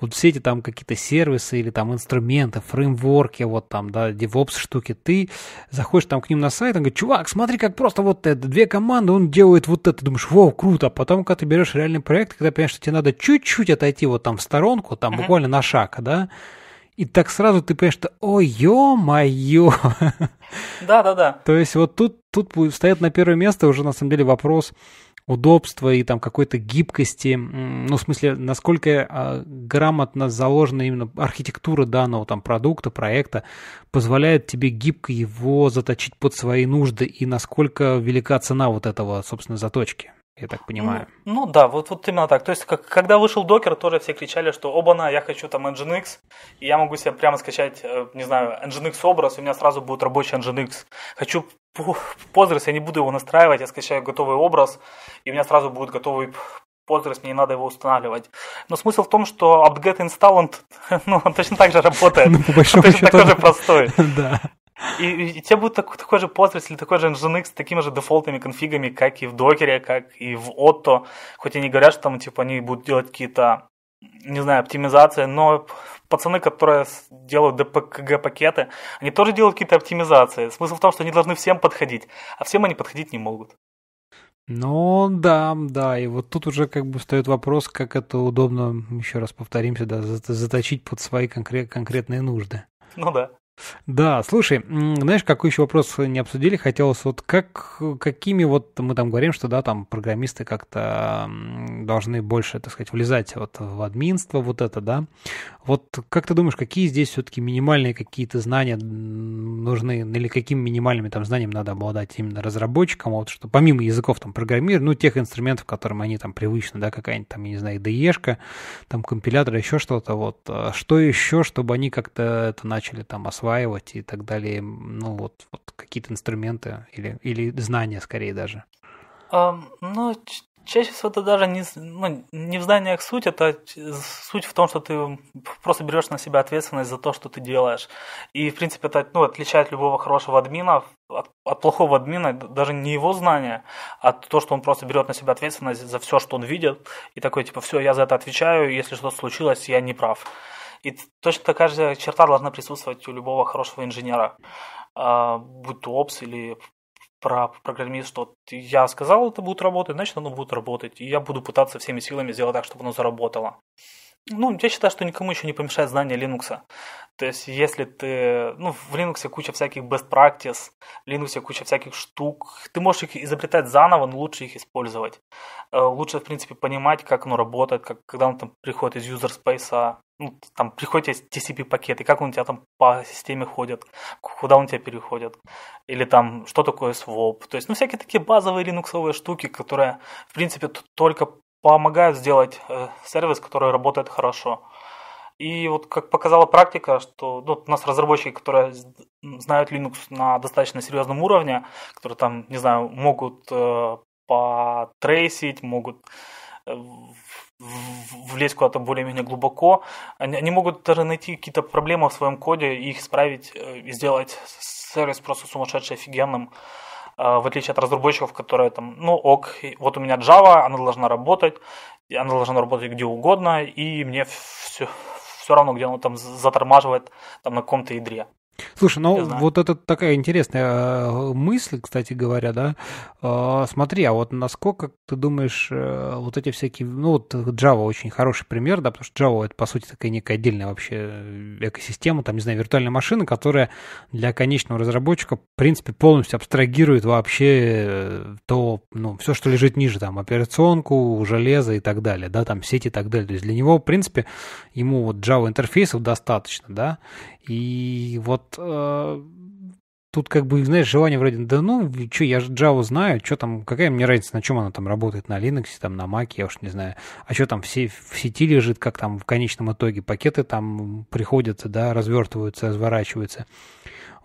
вот все эти там какие-то сервисы или там инструменты, фреймворки, вот там, да, DevOps штуки, ты заходишь там к ним на сайт, он говорит, чувак, смотри, как просто вот это, две команды, он делает вот это, думаешь, вау, круто, а потом, когда ты берешь реальный проект, когда понимаешь, что тебе надо чуть-чуть отойти вот там в сторонку, там uh-huh. буквально на шаг, да, и так сразу ты понимаешь, что «Ой, ё-моё!» Да-да-да. То есть вот тут, тут стоит на первое место уже на самом деле вопрос удобства и там какой-то гибкости, ну, в смысле, насколько а, грамотно заложена именно архитектура данного там продукта, проекта, позволяет тебе гибко его заточить под свои нужды и насколько велика цена вот этого, собственно, заточки я так ну, понимаю. Ну, ну да, вот, вот именно так. То есть, как, когда вышел докер, тоже все кричали, что оба-на, я хочу там Nginx, и я могу себе прямо скачать, э, не знаю, Nginx образ, и у меня сразу будет рабочий Nginx. Хочу Postgres, я не буду его настраивать, я скачаю готовый образ, и у меня сразу будет готовый Postgres, мне не надо его устанавливать. Но смысл в том, что apt-get installant, ну, он точно так же работает. Ну, по большому точно счету, такой же простой. Да. И, и, тебе будет такой, такой же пользователь, такой же Nginx с такими же дефолтными конфигами, как и в докере, как и в Otto. Хоть они говорят, что там типа они будут делать какие-то, не знаю, оптимизации, но пацаны, которые делают DPKG-пакеты, они тоже делают какие-то оптимизации. Смысл в том, что они должны всем подходить, а всем они подходить не могут. Ну да, да, и вот тут уже как бы встает вопрос, как это удобно, еще раз повторимся, да, заточить под свои конкрет, конкретные нужды. Ну да. Да, слушай, знаешь, какой еще вопрос не обсудили, хотелось вот как, какими вот, мы там говорим, что, да, там программисты как-то должны больше, так сказать, влезать вот в админство, вот это, да. Вот как ты думаешь, какие здесь все-таки минимальные какие-то знания нужны, ну, или каким минимальными там знанием надо обладать именно разработчикам, вот что помимо языков там программир, ну, тех инструментов, которым они там привычны, да, какая-нибудь там, я не знаю, IDE-шка, там компилятор, еще что-то, вот, а что еще, чтобы они как-то это начали там осваивать осваивать и так далее. Ну вот, вот какие-то инструменты или, или знания скорее даже. А, ну, чаще всего это даже не, ну, не в знаниях суть, это суть в том, что ты просто берешь на себя ответственность за то, что ты делаешь. И, в принципе, это ну, отличает любого хорошего админа от, от плохого админа, даже не его знания, а то, что он просто берет на себя ответственность за все, что он видит, и такой, типа, все, я за это отвечаю, если что-то случилось, я не прав. И точно такая же черта должна присутствовать у любого хорошего инженера, а, будь то опс или про программист, что я сказал, это будет работать, значит оно будет работать, и я буду пытаться всеми силами сделать так, чтобы оно заработало. Ну, я считаю, что никому еще не помешает знание Linux. То есть, если ты... Ну, в Linux куча всяких best practice, в Linux куча всяких штук. Ты можешь их изобретать заново, но лучше их использовать. Э, лучше, в принципе, понимать, как оно работает, как, когда он там приходит из user space ну, там приходят TCP-пакеты, как он у тебя там по системе ходят, куда он тебя переходит, или там, что такое swap, то есть, ну, всякие такие базовые линуксовые штуки, которые, в принципе, только помогают сделать э, сервис, который работает хорошо. И вот как показала практика, что ну, у нас разработчики, которые знают Linux на достаточно серьезном уровне, которые там, не знаю, могут э, потрейсить, могут э, влезть куда-то более-менее глубоко. Они, они могут даже найти какие-то проблемы в своем коде и их исправить, э, и сделать сервис просто сумасшедший, офигенным. Э, в отличие от разработчиков, которые там, ну ок, вот у меня Java, она должна работать, она должна работать где угодно, и мне все, все равно, где она там затормаживает там, на каком-то ядре. Слушай, ну вот это такая интересная э, мысль, кстати говоря, да. А, смотри, а вот насколько ты думаешь, э, вот эти всякие, ну вот Java очень хороший пример, да, потому что Java это по сути такая некая отдельная вообще экосистема, там, не знаю, виртуальная машина, которая для конечного разработчика, в принципе, полностью абстрагирует вообще э, то, ну, все, что лежит ниже, там, операционку, железо и так далее, да, там, сеть и так далее. То есть для него, в принципе, ему вот Java интерфейсов достаточно, да, и вот вот э, тут как бы, знаешь, желание вроде, да ну, что, я же Java знаю, что там, какая мне разница, на чем она там работает, на Linux, там, на Mac, я уж не знаю, а что там в, се- в сети лежит, как там в конечном итоге пакеты там приходятся да, развертываются, разворачиваются.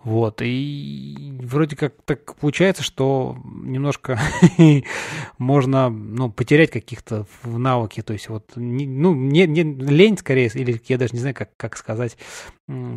Вот, и вроде как так получается, что немножко можно, ну, потерять каких-то навыки, то есть вот, ну, не, не, лень скорее, или я даже не знаю, как, как сказать,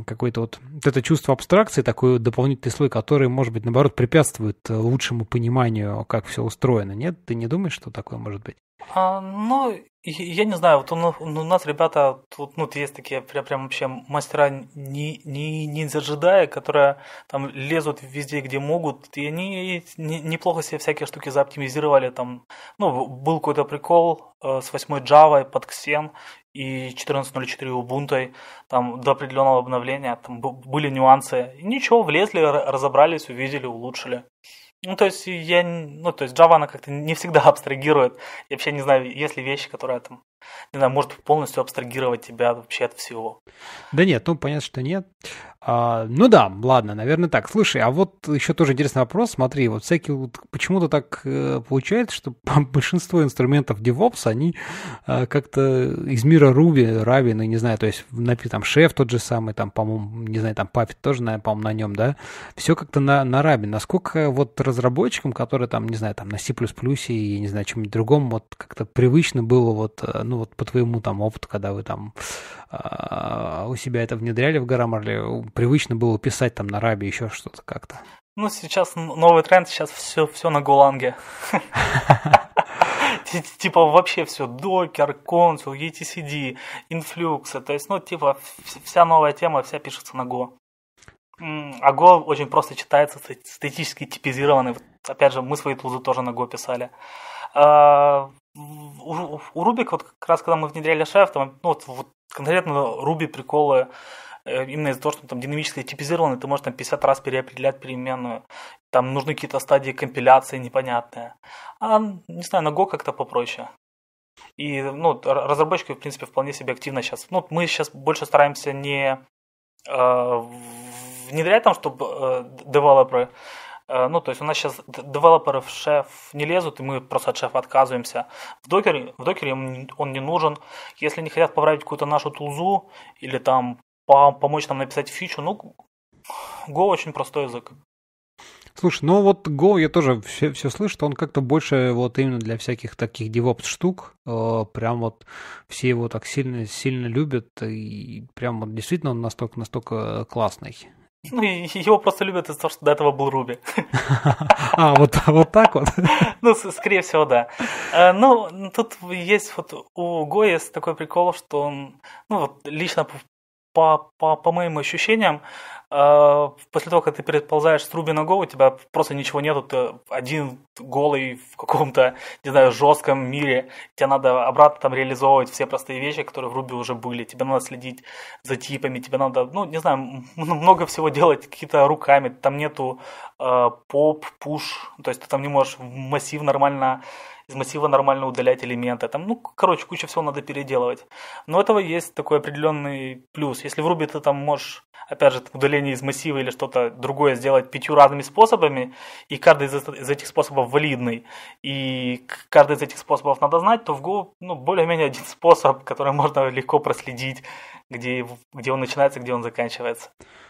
какое-то вот, вот это чувство абстракции, такой дополнительный слой, который, может быть, наоборот, препятствует э, лучшему пониманию, как все устроено. Нет, ты не думаешь, что такое может быть? А, ну, я не знаю, вот у, ну, у нас ребята, тут, ну, есть такие прям, прям вообще мастера не, не, не джедая, которые там лезут везде, где могут, и они неплохо себе всякие штуки заоптимизировали, там, ну, был какой-то прикол э, с восьмой Java под Xen, и 14.04 Ubuntu, там до определенного обновления, там были нюансы. И ничего, влезли, разобрались, увидели, улучшили. Ну, то есть я, ну, то есть Java, она как-то не всегда абстрагирует. Я вообще не знаю, есть ли вещи, которые там, не знаю, может полностью абстрагировать тебя вообще от всего. Да нет, ну, понятно, что нет. А, ну да, ладно, наверное, так. Слушай, а вот еще тоже интересный вопрос. Смотри, вот всякие вот почему-то так э, получается, что большинство инструментов DevOps, они э, как-то из мира Ruby, Ruby, ну не знаю, то есть там шеф тот же самый, там, по-моему, не знаю, там Puppet тоже, наверное, по-моему, на нем, да, все как-то на, на Ravi. Насколько вот разработчикам, которые там, не знаю, там на C++ и, не знаю, чем-нибудь другом, вот как-то привычно было вот, э, ну вот по твоему там опыту, когда вы там а, у себя это внедряли в Гарамарле? Привычно было писать там на Раби еще что-то как-то? Ну, сейчас новый тренд, сейчас все, все на Голанге. Типа вообще все, докер, консул, ETCD, инфлюксы, то есть, ну, типа вся новая тема, вся пишется на Go. А Go очень просто читается, статически типизированный. Опять же, мы свои тулзы тоже на Go писали. А, у, у Рубик, вот как раз когда мы внедряли шеф, там, ну, вот, вот конкретно Руби приколы э, именно из-за того, что там динамически типизированы, ты можешь там 50 раз переопределять переменную, там нужны какие-то стадии компиляции непонятные. А, не знаю, на Go как-то попроще. И, ну, разработчики, в принципе, вполне себе активно сейчас. Ну, мы сейчас больше стараемся не э, внедрять там, чтобы э, девелоперы Э, ну, то есть у нас сейчас девелоперы в шеф не лезут, и мы просто от шефа отказываемся. В докере, в докере он не нужен. Если не хотят поправить какую-то нашу тулзу или там помочь нам написать фичу, ну, Go очень простой язык. Слушай, ну вот Go я тоже все, все слышу, что он как-то больше вот именно для всяких таких DevOps штук, э, прям вот все его так сильно, сильно любят, и прям вот действительно он настолько, настолько классный. Ну, его просто любят из-за того, что до этого был Руби. А, вот, а вот так вот? Ну, скорее всего, да. Э, ну, тут есть вот у Го есть такой прикол, что он, ну, вот лично по, по, по моим ощущениям, а, после того, как ты переползаешь с труби на голову, у тебя просто ничего нету, ты один голый в каком-то, не знаю, жестком мире, тебе надо обратно там реализовывать все простые вещи, которые в Руби уже были, тебе надо следить за типами, тебе надо, ну, не знаю, много всего делать какие-то руками, там нету э, поп, пуш, то есть ты там не можешь массив нормально из массива нормально удалять элементы. Там, ну, короче, куча всего надо переделывать. Но у этого есть такой определенный плюс. Если в Ruby ты там можешь, опять же, удаление из массива или что-то другое сделать пятью разными способами, и каждый из, из этих способов валидный, и каждый из этих способов надо знать, то в Go ну, более-менее один способ, который можно легко проследить, где, где он начинается, где он заканчивается.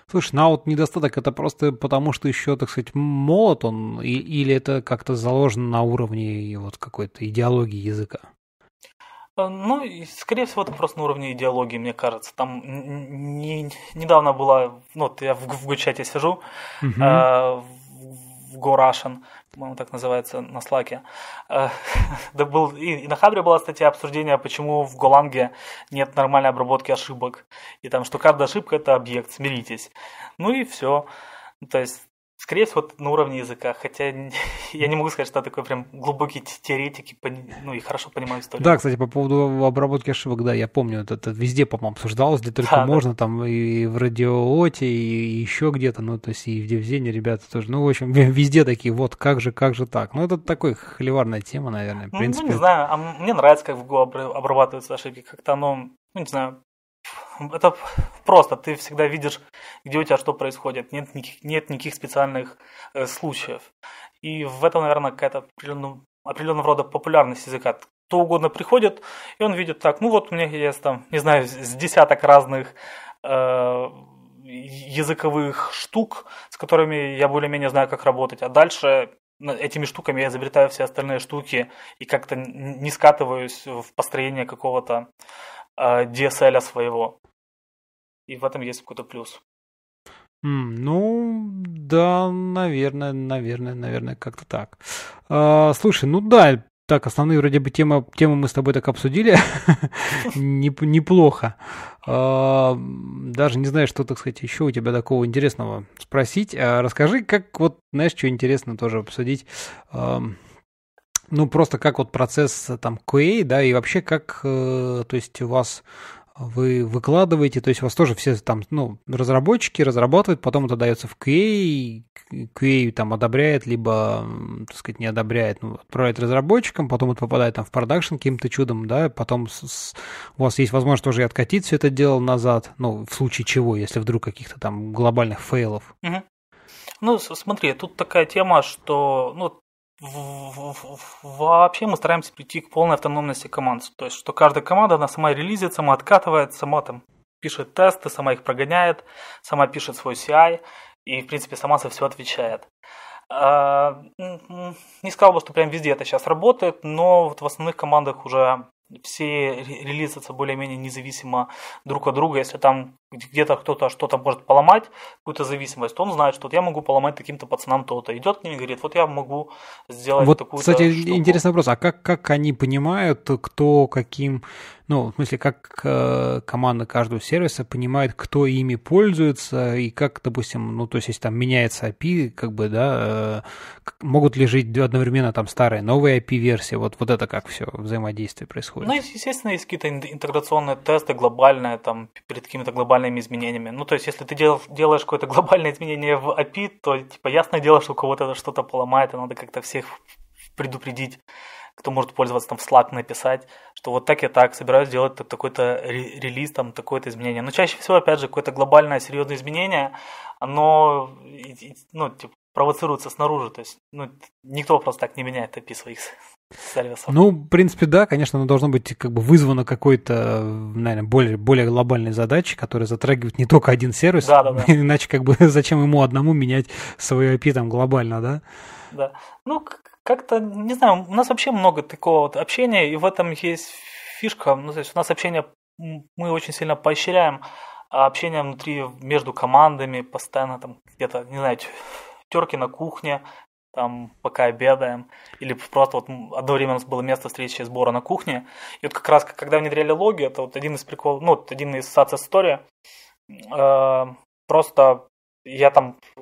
Слушай, ну а вот недостаток это просто потому, что еще, так сказать, молот он, и, или это как-то заложено на уровне вот какой-то идеологии языка? Э, ну, скорее всего, это просто на уровне идеологии, мне кажется. Там не, недавно была, ну, вот я в, в Гучате сижу, угу. э, в Горашин, по-моему, так называется, на Слаке. Э, да был, и, и на Хабре была статья обсуждения, почему в Голанге нет нормальной обработки ошибок. И там, что каждая ошибка – это объект, смиритесь. Ну и все. То есть Скорее всего, вот на уровне языка, хотя я не могу сказать, что я такой прям глубокий теоретик ну и хорошо понимаю историю. Да, кстати, по поводу обработки ошибок, да, я помню, это, это везде, по-моему, обсуждалось, где только да, можно, да. там и в радиооте, и еще где-то, ну, то есть и в Девзене ребята тоже, ну, в общем, везде такие, вот, как же, как же так. Ну, это такой холиварная тема, наверное, в ну, принципе. Ну, не знаю, а мне нравится, как в Go обрабатываются ошибки, как-то оно, ну, не знаю, это просто, ты всегда видишь, где у тебя что происходит, нет никаких, нет никаких специальных э, случаев. И в этом, наверное, какая-то определенного, определенного рода популярность языка. Кто угодно приходит, и он видит так, ну вот у меня есть там, не знаю, с десяток разных э, языковых штук, с которыми я более-менее знаю, как работать, а дальше этими штуками я изобретаю все остальные штуки и как-то не скатываюсь в построение какого-то а, DSL своего. И в этом есть какой-то плюс. Mm, ну, да, наверное, наверное, наверное, как-то так. А, слушай, ну да, так, основные вроде бы темы, темы мы с тобой так обсудили. Неплохо. А, даже не знаю, что, так сказать, еще у тебя такого интересного спросить. А, расскажи, как вот, знаешь, что интересно тоже обсудить ну, просто как вот процесс э, там QA, да, и вообще как, э, то есть у вас э, вы выкладываете, то есть у вас тоже все там, ну, разработчики разрабатывают, потом это дается в QA, QA там одобряет, либо, так сказать, не одобряет, ну, отправляет разработчикам, потом это попадает там в продакшн каким-то чудом, да, потом с, с, у вас есть возможность тоже и откатить все это дело назад, ну, в случае чего, если вдруг каких-то там глобальных фейлов. Угу. Ну, смотри, тут такая тема, что, ну, вообще мы стараемся прийти к полной автономности команд. То есть, что каждая команда, она сама релизит, сама откатывает, сама там пишет тесты, сама их прогоняет, сама пишет свой CI и, в принципе, сама за все отвечает. А, не сказал бы, что прям везде это сейчас работает, но вот в основных командах уже все релизятся более-менее независимо друг от друга. Если там где-то кто-то что-то может поломать, какую-то зависимость, то он знает, что вот я могу поломать таким-то пацанам то-то. Идет к ним и говорит, вот я могу сделать вот, такую-то Кстати, штуку. интересный вопрос, а как, как они понимают, кто каким, ну, в смысле, как э, команда каждого сервиса понимает, кто ими пользуется и как, допустим, ну, то есть, если там меняется API, как бы, да, э, могут ли жить одновременно там старые новые api версии, вот, вот это как все взаимодействие происходит? Ну, естественно, есть какие-то интеграционные тесты глобальные, там, перед какими-то глобальными глобальными изменениями. Ну, то есть, если ты делаешь, делаешь какое-то глобальное изменение в API, то, типа, ясное дело, что у кого-то что-то поломает, и надо как-то всех предупредить, кто может пользоваться там в Slack, написать, что вот так и так, собираюсь делать такой-то релиз, там, такое-то изменение. Но чаще всего, опять же, какое-то глобальное серьезное изменение, оно, ну, типа, провоцируется снаружи, то есть, ну, никто просто так не меняет API своих ну, в принципе, да, конечно, оно должно быть как бы вызвано какой-то, наверное, более, более глобальной задачей, которая затрагивает не только один сервис, да, да, да. иначе как бы зачем ему одному менять свою IP там глобально, да? Да. Ну, как-то, не знаю, у нас вообще много такого вот общения, и в этом есть фишка. Ну, то есть у нас общение, мы очень сильно поощряем а общение внутри, между командами, постоянно там где-то, не знаю, терки на кухне, там, пока обедаем, или просто вот одно время у нас было место встречи сбора на кухне. И вот как раз, когда внедряли логи, это вот один из приколов, ну, один из success story. Э, просто я там э,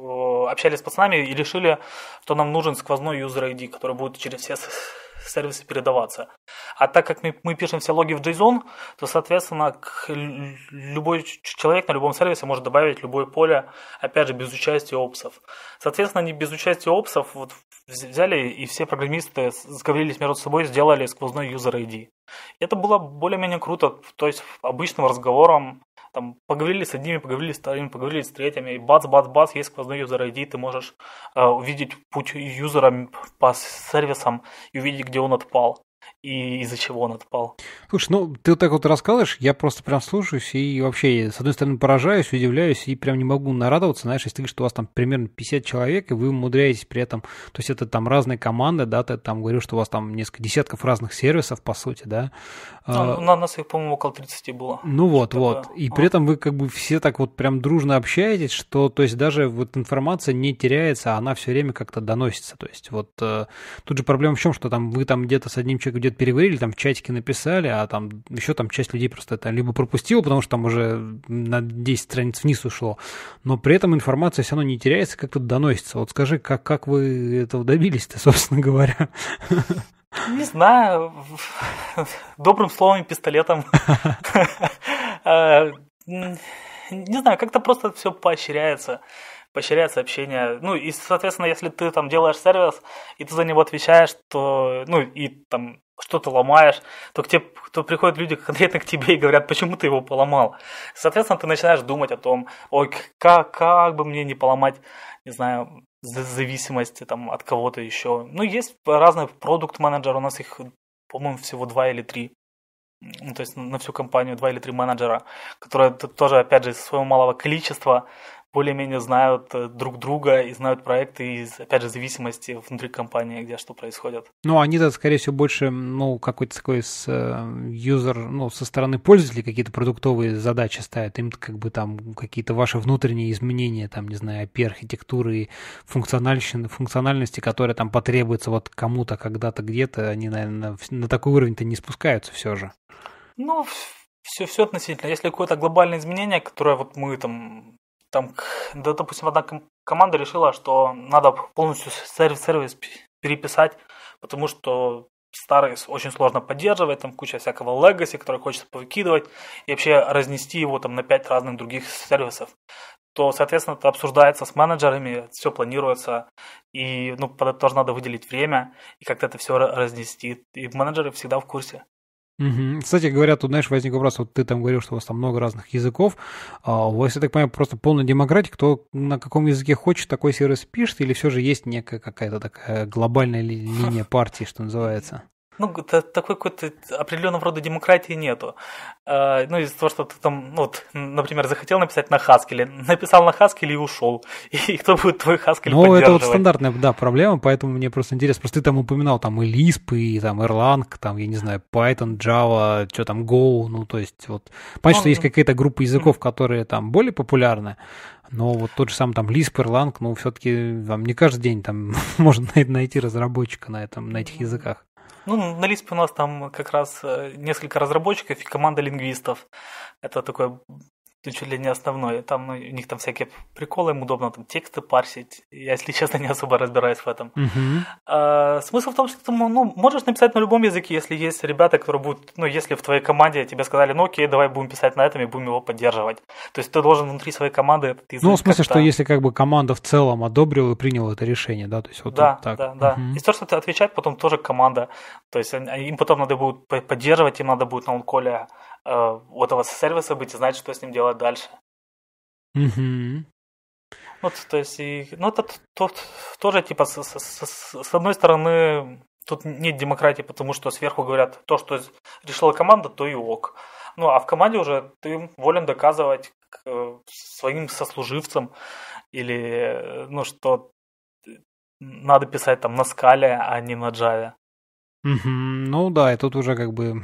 общались с пацанами и решили, что нам нужен сквозной юзер ID, который будет через все сервисы передаваться. А так как мы, мы пишем все логи в JSON, то, соответственно, любой человек на любом сервисе может добавить любое поле, опять же, без участия опсов. Соответственно, они без участия опсов вот взяли и все программисты сговорились между собой, сделали сквозной user ID. Это было более-менее круто, то есть обычным разговором там поговорили с одними, поговорили с вторыми, поговорили с третьими, и бац-бац-бац, есть сквозной юзер ID, ты можешь э, увидеть путь юзера по сервисам и увидеть, где он отпал и из-за чего он отпал. Слушай, ну ты вот так вот рассказываешь, я просто прям слушаюсь и вообще, с одной стороны, поражаюсь, удивляюсь и прям не могу нарадоваться, знаешь, если ты говоришь, что у вас там примерно 50 человек, и вы умудряетесь при этом, то есть это там разные команды, да, ты там говорил, что у вас там несколько десятков разных сервисов, по сути, да? Ну, а, на нас их, по-моему, около 30 было. Ну вот, вот, и а. при этом вы как бы все так вот прям дружно общаетесь, что, то есть даже вот информация не теряется, а она все время как-то доносится, то есть вот э, тут же проблема в чем, что там вы там где-то с одним человеком где где-то переговорили, там в чатике написали, а там еще там часть людей просто это либо пропустила, потому что там уже на 10 страниц вниз ушло, но при этом информация все равно не теряется, как тут доносится. Вот скажи, как, как вы этого добились-то, собственно говоря? Не знаю, добрым словом и пистолетом. Э, не знаю, как-то просто все поощряется поощряется общение. Ну, и, соответственно, если ты там делаешь сервис, и ты за него отвечаешь, то, ну, и там что-то ломаешь, то к тебе то приходят люди конкретно к тебе и говорят, почему ты его поломал. Соответственно, ты начинаешь думать о том, ой, как, как бы мне не поломать, не знаю, зависимости там, от кого-то еще. Ну, есть разные продукт-менеджеры, у нас их, по-моему, всего два или три ну, то есть на всю компанию два или три менеджера, которые тоже, опять же, из своего малого количества более-менее знают э, друг друга и знают проекты из, опять же, зависимости внутри компании, где что происходит. Ну, они-то, скорее всего, больше, ну, какой-то такой с э, юзер, ну, со стороны пользователей какие-то продуктовые задачи ставят, им как бы там какие-то ваши внутренние изменения, там, не знаю, api архитектуры и функциональности, функциональности, которая там потребуется вот кому-то когда-то где-то, они, наверное, на такой уровень-то не спускаются все же. Ну, все, все относительно. Если какое-то глобальное изменение, которое вот мы там там, да, допустим, одна команда решила, что надо полностью сервис, сервис переписать, потому что старый очень сложно поддерживать, там куча всякого легаси, который хочется повыкидывать, и вообще разнести его там на пять разных других сервисов то, соответственно, это обсуждается с менеджерами, все планируется, и ну, под это тоже надо выделить время и как-то это все разнести. И менеджеры всегда в курсе. Кстати говоря, тут, знаешь, возник вопрос, вот ты там говорил, что у вас там много разных языков, а у вас, я так понимаю, просто полная демократия, кто на каком языке хочет, такой сервис пишет, или все же есть некая какая-то такая глобальная линия партии, что называется? ну, такой какой-то определенного рода демократии нету. А, ну, из-за того, что ты там, ну, вот, например, захотел написать на Хаскеле, написал на Хаскеле и ушел. И кто будет твой Хаскель Ну, это вот стандартная, да, проблема, поэтому мне просто интересно. Просто ты там упоминал там и Lisp, и там Erlang, там, я не знаю, Python, Java, что там, Go, ну, то есть вот. Понятно, ну, что есть ну. какие-то группы языков, которые там более популярны, но вот тот же самый там Lisp, Erlang, ну, все-таки вам не каждый день там можно найти разработчика на этом, на этих языках. Ну, на Lisp у нас там как раз э, несколько разработчиков и команда лингвистов. Это такой ну, чуть ли не основное. Там ну, у них там всякие приколы, им удобно там тексты парсить. Я, если честно, не особо разбираюсь в этом. Uh-huh. А, смысл в том, что ты ну, ну, можешь написать на любом языке, если есть ребята, которые будут, ну, если в твоей команде тебе сказали, ну окей, давай будем писать на этом и будем его поддерживать. То есть ты должен внутри своей команды этот язык Ну, в смысле, что если как бы команда в целом одобрила и приняла это решение, да? То есть вот, да, вот так. Да, да. Uh-huh. И то, что ты отвечать потом тоже команда. То есть им потом надо будет поддерживать, им надо будет на онколе Э, вот у вас цель вы события, знать, что с ним делать дальше. Угу. Ну, вот, то есть, и, ну, это тут тоже, типа, с, с, с, с одной стороны, тут нет демократии, потому что сверху говорят, то, что решила команда, то и ок. Ну, а в команде уже ты волен доказывать к, э, своим сослуживцам или, э, ну, что надо писать там на скале, а не на джаве. Ну да, и тут уже как бы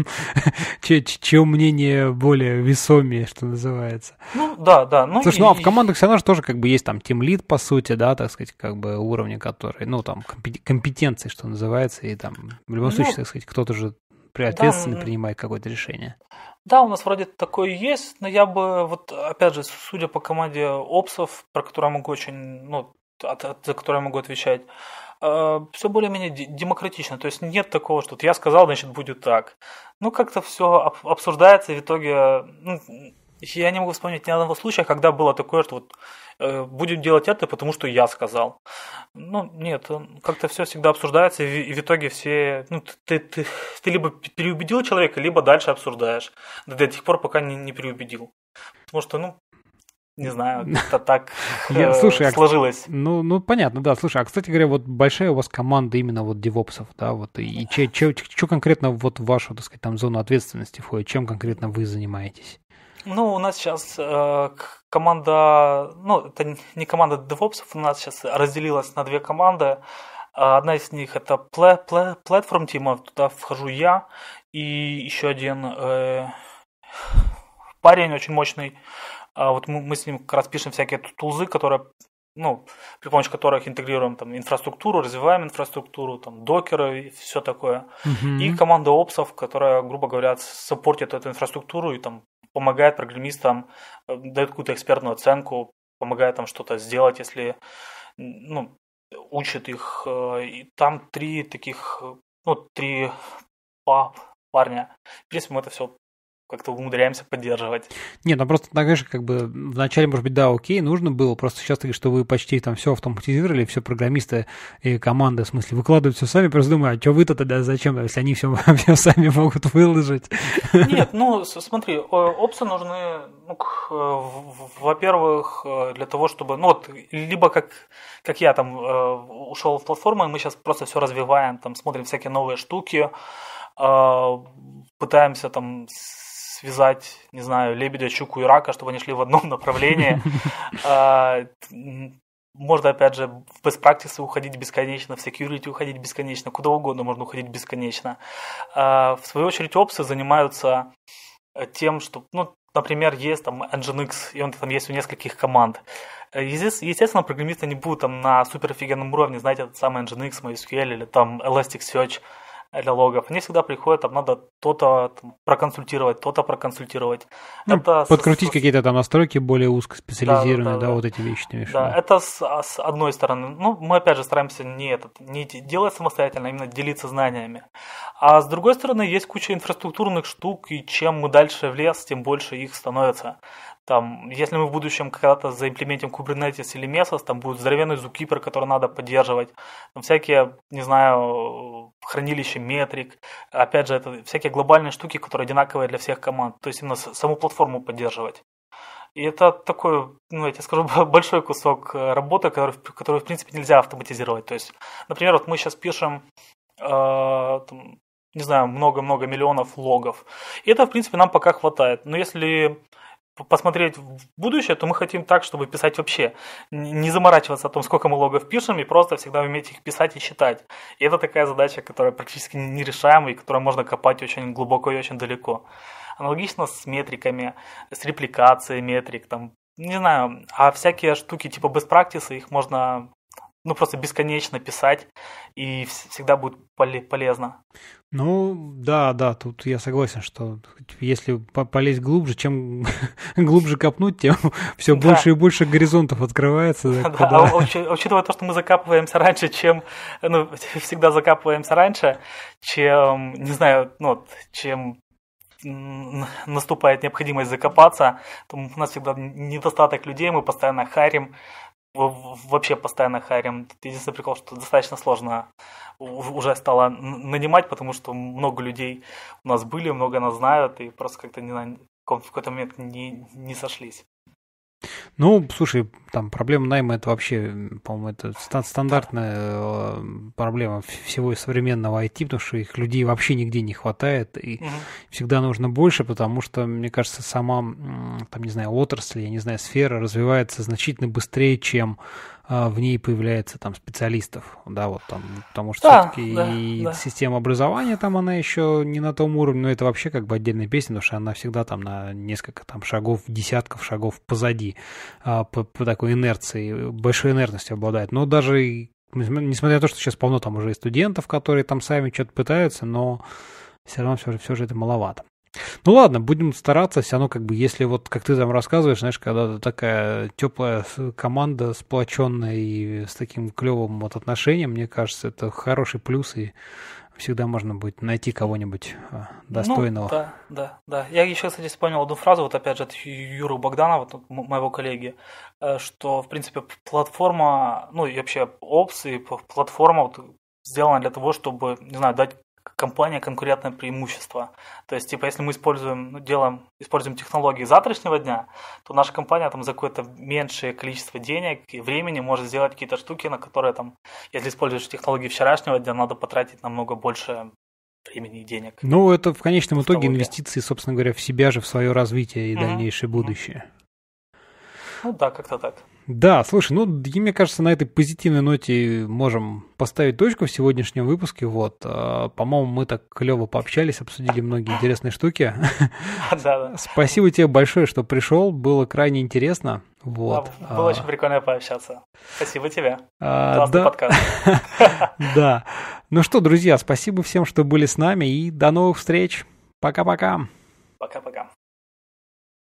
чье мнение более весомее, что называется. Ну да, да. Ну, Слушай, и... ну а в командах все равно же тоже как бы есть там лид по сути, да, так сказать, как бы уровня который, ну там компетенции, что называется, и там в любом ну, случае, так сказать, кто-то же при ответственности да, принимает какое-то решение. Да, у нас вроде такое есть, но я бы, вот опять же, судя по команде опсов, про которую могу очень, ну, от, от, за которую я могу отвечать, Э, все более-менее демократично, то есть нет такого, что я сказал, значит, будет так. Ну, как-то все обсуждается, в итоге, ну, я не могу вспомнить ни одного случая, когда было такое, что вот э, будем делать это, потому что я сказал. Ну, нет, э, как-то все всегда обсуждается, и, и в итоге все... Ну, ты, ты, ты либо переубедил человека, либо дальше обсуждаешь. До тех пор, пока не, не переубедил. Потому что, ну, не знаю, как-то так Я, э, слушай, а сложилось. ну, ну, понятно, да. Слушай, а, кстати говоря, вот большая у вас команда именно вот девопсов, да, вот, и что конкретно вот вашу, так сказать, там, зону ответственности входит, чем конкретно вы занимаетесь? Ну, у нас сейчас э, команда, ну, это не команда девопсов, у нас сейчас разделилась на две команды. Э, одна из них это платформ тима, туда вхожу я и еще один э, парень очень мощный, а вот мы, мы с ним как раз пишем всякие тулзы, которые, ну, при помощи которых интегрируем там инфраструктуру, развиваем инфраструктуру, там докеры и все такое. Uh-huh. И команда опсов, которая, грубо говоря, саппортит эту инфраструктуру и там помогает программистам, э, дает какую-то экспертную оценку, помогает там что-то сделать, если, ну, учит их. Э, и там три таких, э, ну, три пап, парня. В принципе, мы это все как-то умудряемся поддерживать. Нет, ну просто, конечно, как бы вначале, может быть, да, окей, нужно было, просто сейчас ты что вы почти там все автоматизировали, все программисты и команды, в смысле, выкладывают все сами, просто думаю, а что вы-то тогда зачем, если они все, все сами могут выложить? Нет, ну смотри, опции нужны, ну, э, во-первых, э, для того, чтобы, ну вот, либо как, как я там э, ушел в платформу, мы сейчас просто все развиваем, там смотрим всякие новые штуки, пытаемся там связать, не знаю, лебедя, щуку и рака, чтобы они шли в одном направлении. А, можно, опять же, в best practices уходить бесконечно, в security уходить бесконечно, куда угодно можно уходить бесконечно. А, в свою очередь, опсы занимаются тем, что, ну, например, есть там Nginx, и он там есть у нескольких команд. Э, естественно, программисты не будут там на супер уровне, знаете, этот самый Nginx, MySQL или там Elasticsearch, для логов, мне всегда приходит, там надо то-то проконсультировать, то-то проконсультировать. Ну, это подкрутить с... какие-то там настройки более узкоспециализированные, да, да, да, да, вот эти вещи. Ты да, да, это с, а, с одной стороны. Ну, мы опять же стараемся не, этот, не делать самостоятельно, а именно делиться знаниями. А с другой стороны, есть куча инфраструктурных штук, и чем мы дальше в лес, тем больше их становится. Там, если мы в будущем когда-то заимплементим Kubernetes или Mesos, там будет здоровенный зукипер, который надо поддерживать. Там всякие, не знаю, хранилище метрик, опять же, это всякие глобальные штуки, которые одинаковые для всех команд, то есть именно саму платформу поддерживать. И это такой, ну, я тебе скажу, большой кусок э, работы, который, который в принципе, нельзя автоматизировать. То есть, например, вот мы сейчас пишем, э, там, не знаю, много-много миллионов логов. И это, в принципе, нам пока хватает. Но если посмотреть в будущее, то мы хотим так, чтобы писать вообще. Не заморачиваться о том, сколько мы логов пишем, и просто всегда уметь их писать и считать. И это такая задача, которая практически нерешаемая, и которую можно копать очень глубоко и очень далеко. Аналогично с метриками, с репликацией метрик, там, не знаю, а всякие штуки типа без практисы их можно ну, просто бесконечно писать, и всегда будет полезно. Ну, да, да, тут я согласен, что если полезть глубже, чем глубже копнуть, тем все да. больше и больше горизонтов открывается. Да, да куда... а, уч, учитывая то, что мы закапываемся раньше, чем, ну, всегда закапываемся раньше, чем, не знаю, ну, чем наступает необходимость закопаться, то у нас всегда недостаток людей, мы постоянно харим, вообще постоянно харим. Единственный прикол, что достаточно сложно уже стало нанимать, потому что много людей у нас были, много нас знают, и просто как-то не, в какой-то момент не, не сошлись. Ну, слушай, там проблема найма это вообще, по-моему, это стандартная э, проблема всего современного IT, потому что их людей вообще нигде не хватает, и угу. всегда нужно больше, потому что, мне кажется, сама, там, не знаю, отрасль, я не знаю, сфера развивается значительно быстрее, чем а, в ней появляется там специалистов, да, вот там, потому что да, все-таки да, и да. система образования там она еще не на том уровне, но это вообще как бы отдельная песня, потому что она всегда там на несколько там шагов, десятков шагов позади по, а, по такой инерции, большой инертностью обладает. Но даже несмотря на то, что сейчас полно там уже и студентов, которые там сами что-то пытаются, но все равно все, все же это маловато. Ну ладно, будем стараться, все равно как бы, если вот, как ты там рассказываешь, знаешь, когда такая теплая команда, сплоченная и с таким клевым вот отношением, мне кажется, это хороший плюс, и всегда можно будет найти кого-нибудь а, ну достойного. Ну, да, да, да. Я еще, кстати, вспомнил одну фразу, вот опять же от Юры вот моего коллеги, э, что, в принципе, платформа, ну и вообще опции, платформа вот сделана для того, чтобы, не знаю, дать компания конкурентное преимущество. То есть, типа, если мы используем, ну, делаем, используем технологии завтрашнего дня, то наша компания там за какое-то меньшее количество денег и времени может сделать какие-то штуки, на которые там, если используешь технологии вчерашнего дня, надо потратить намного больше времени и денег. Ну, это в конечном итоге инвестиции, собственно говоря, в себя же, в свое развитие и mm-hmm. дальнейшее будущее. Mm-hmm. Ну да, как-то так. Да, слушай, ну, мне кажется, на этой позитивной ноте можем поставить точку в сегодняшнем выпуске. Вот, а, по-моему, мы так клево пообщались, обсудили многие интересные штуки. Да, да. Спасибо тебе большое, что пришел, было крайне интересно. Вот. было а. очень прикольно пообщаться. Спасибо тебе. А, да. подкаст. Да. Ну что, друзья, спасибо всем, что были с нами, и до новых встреч. Пока-пока. Пока-пока.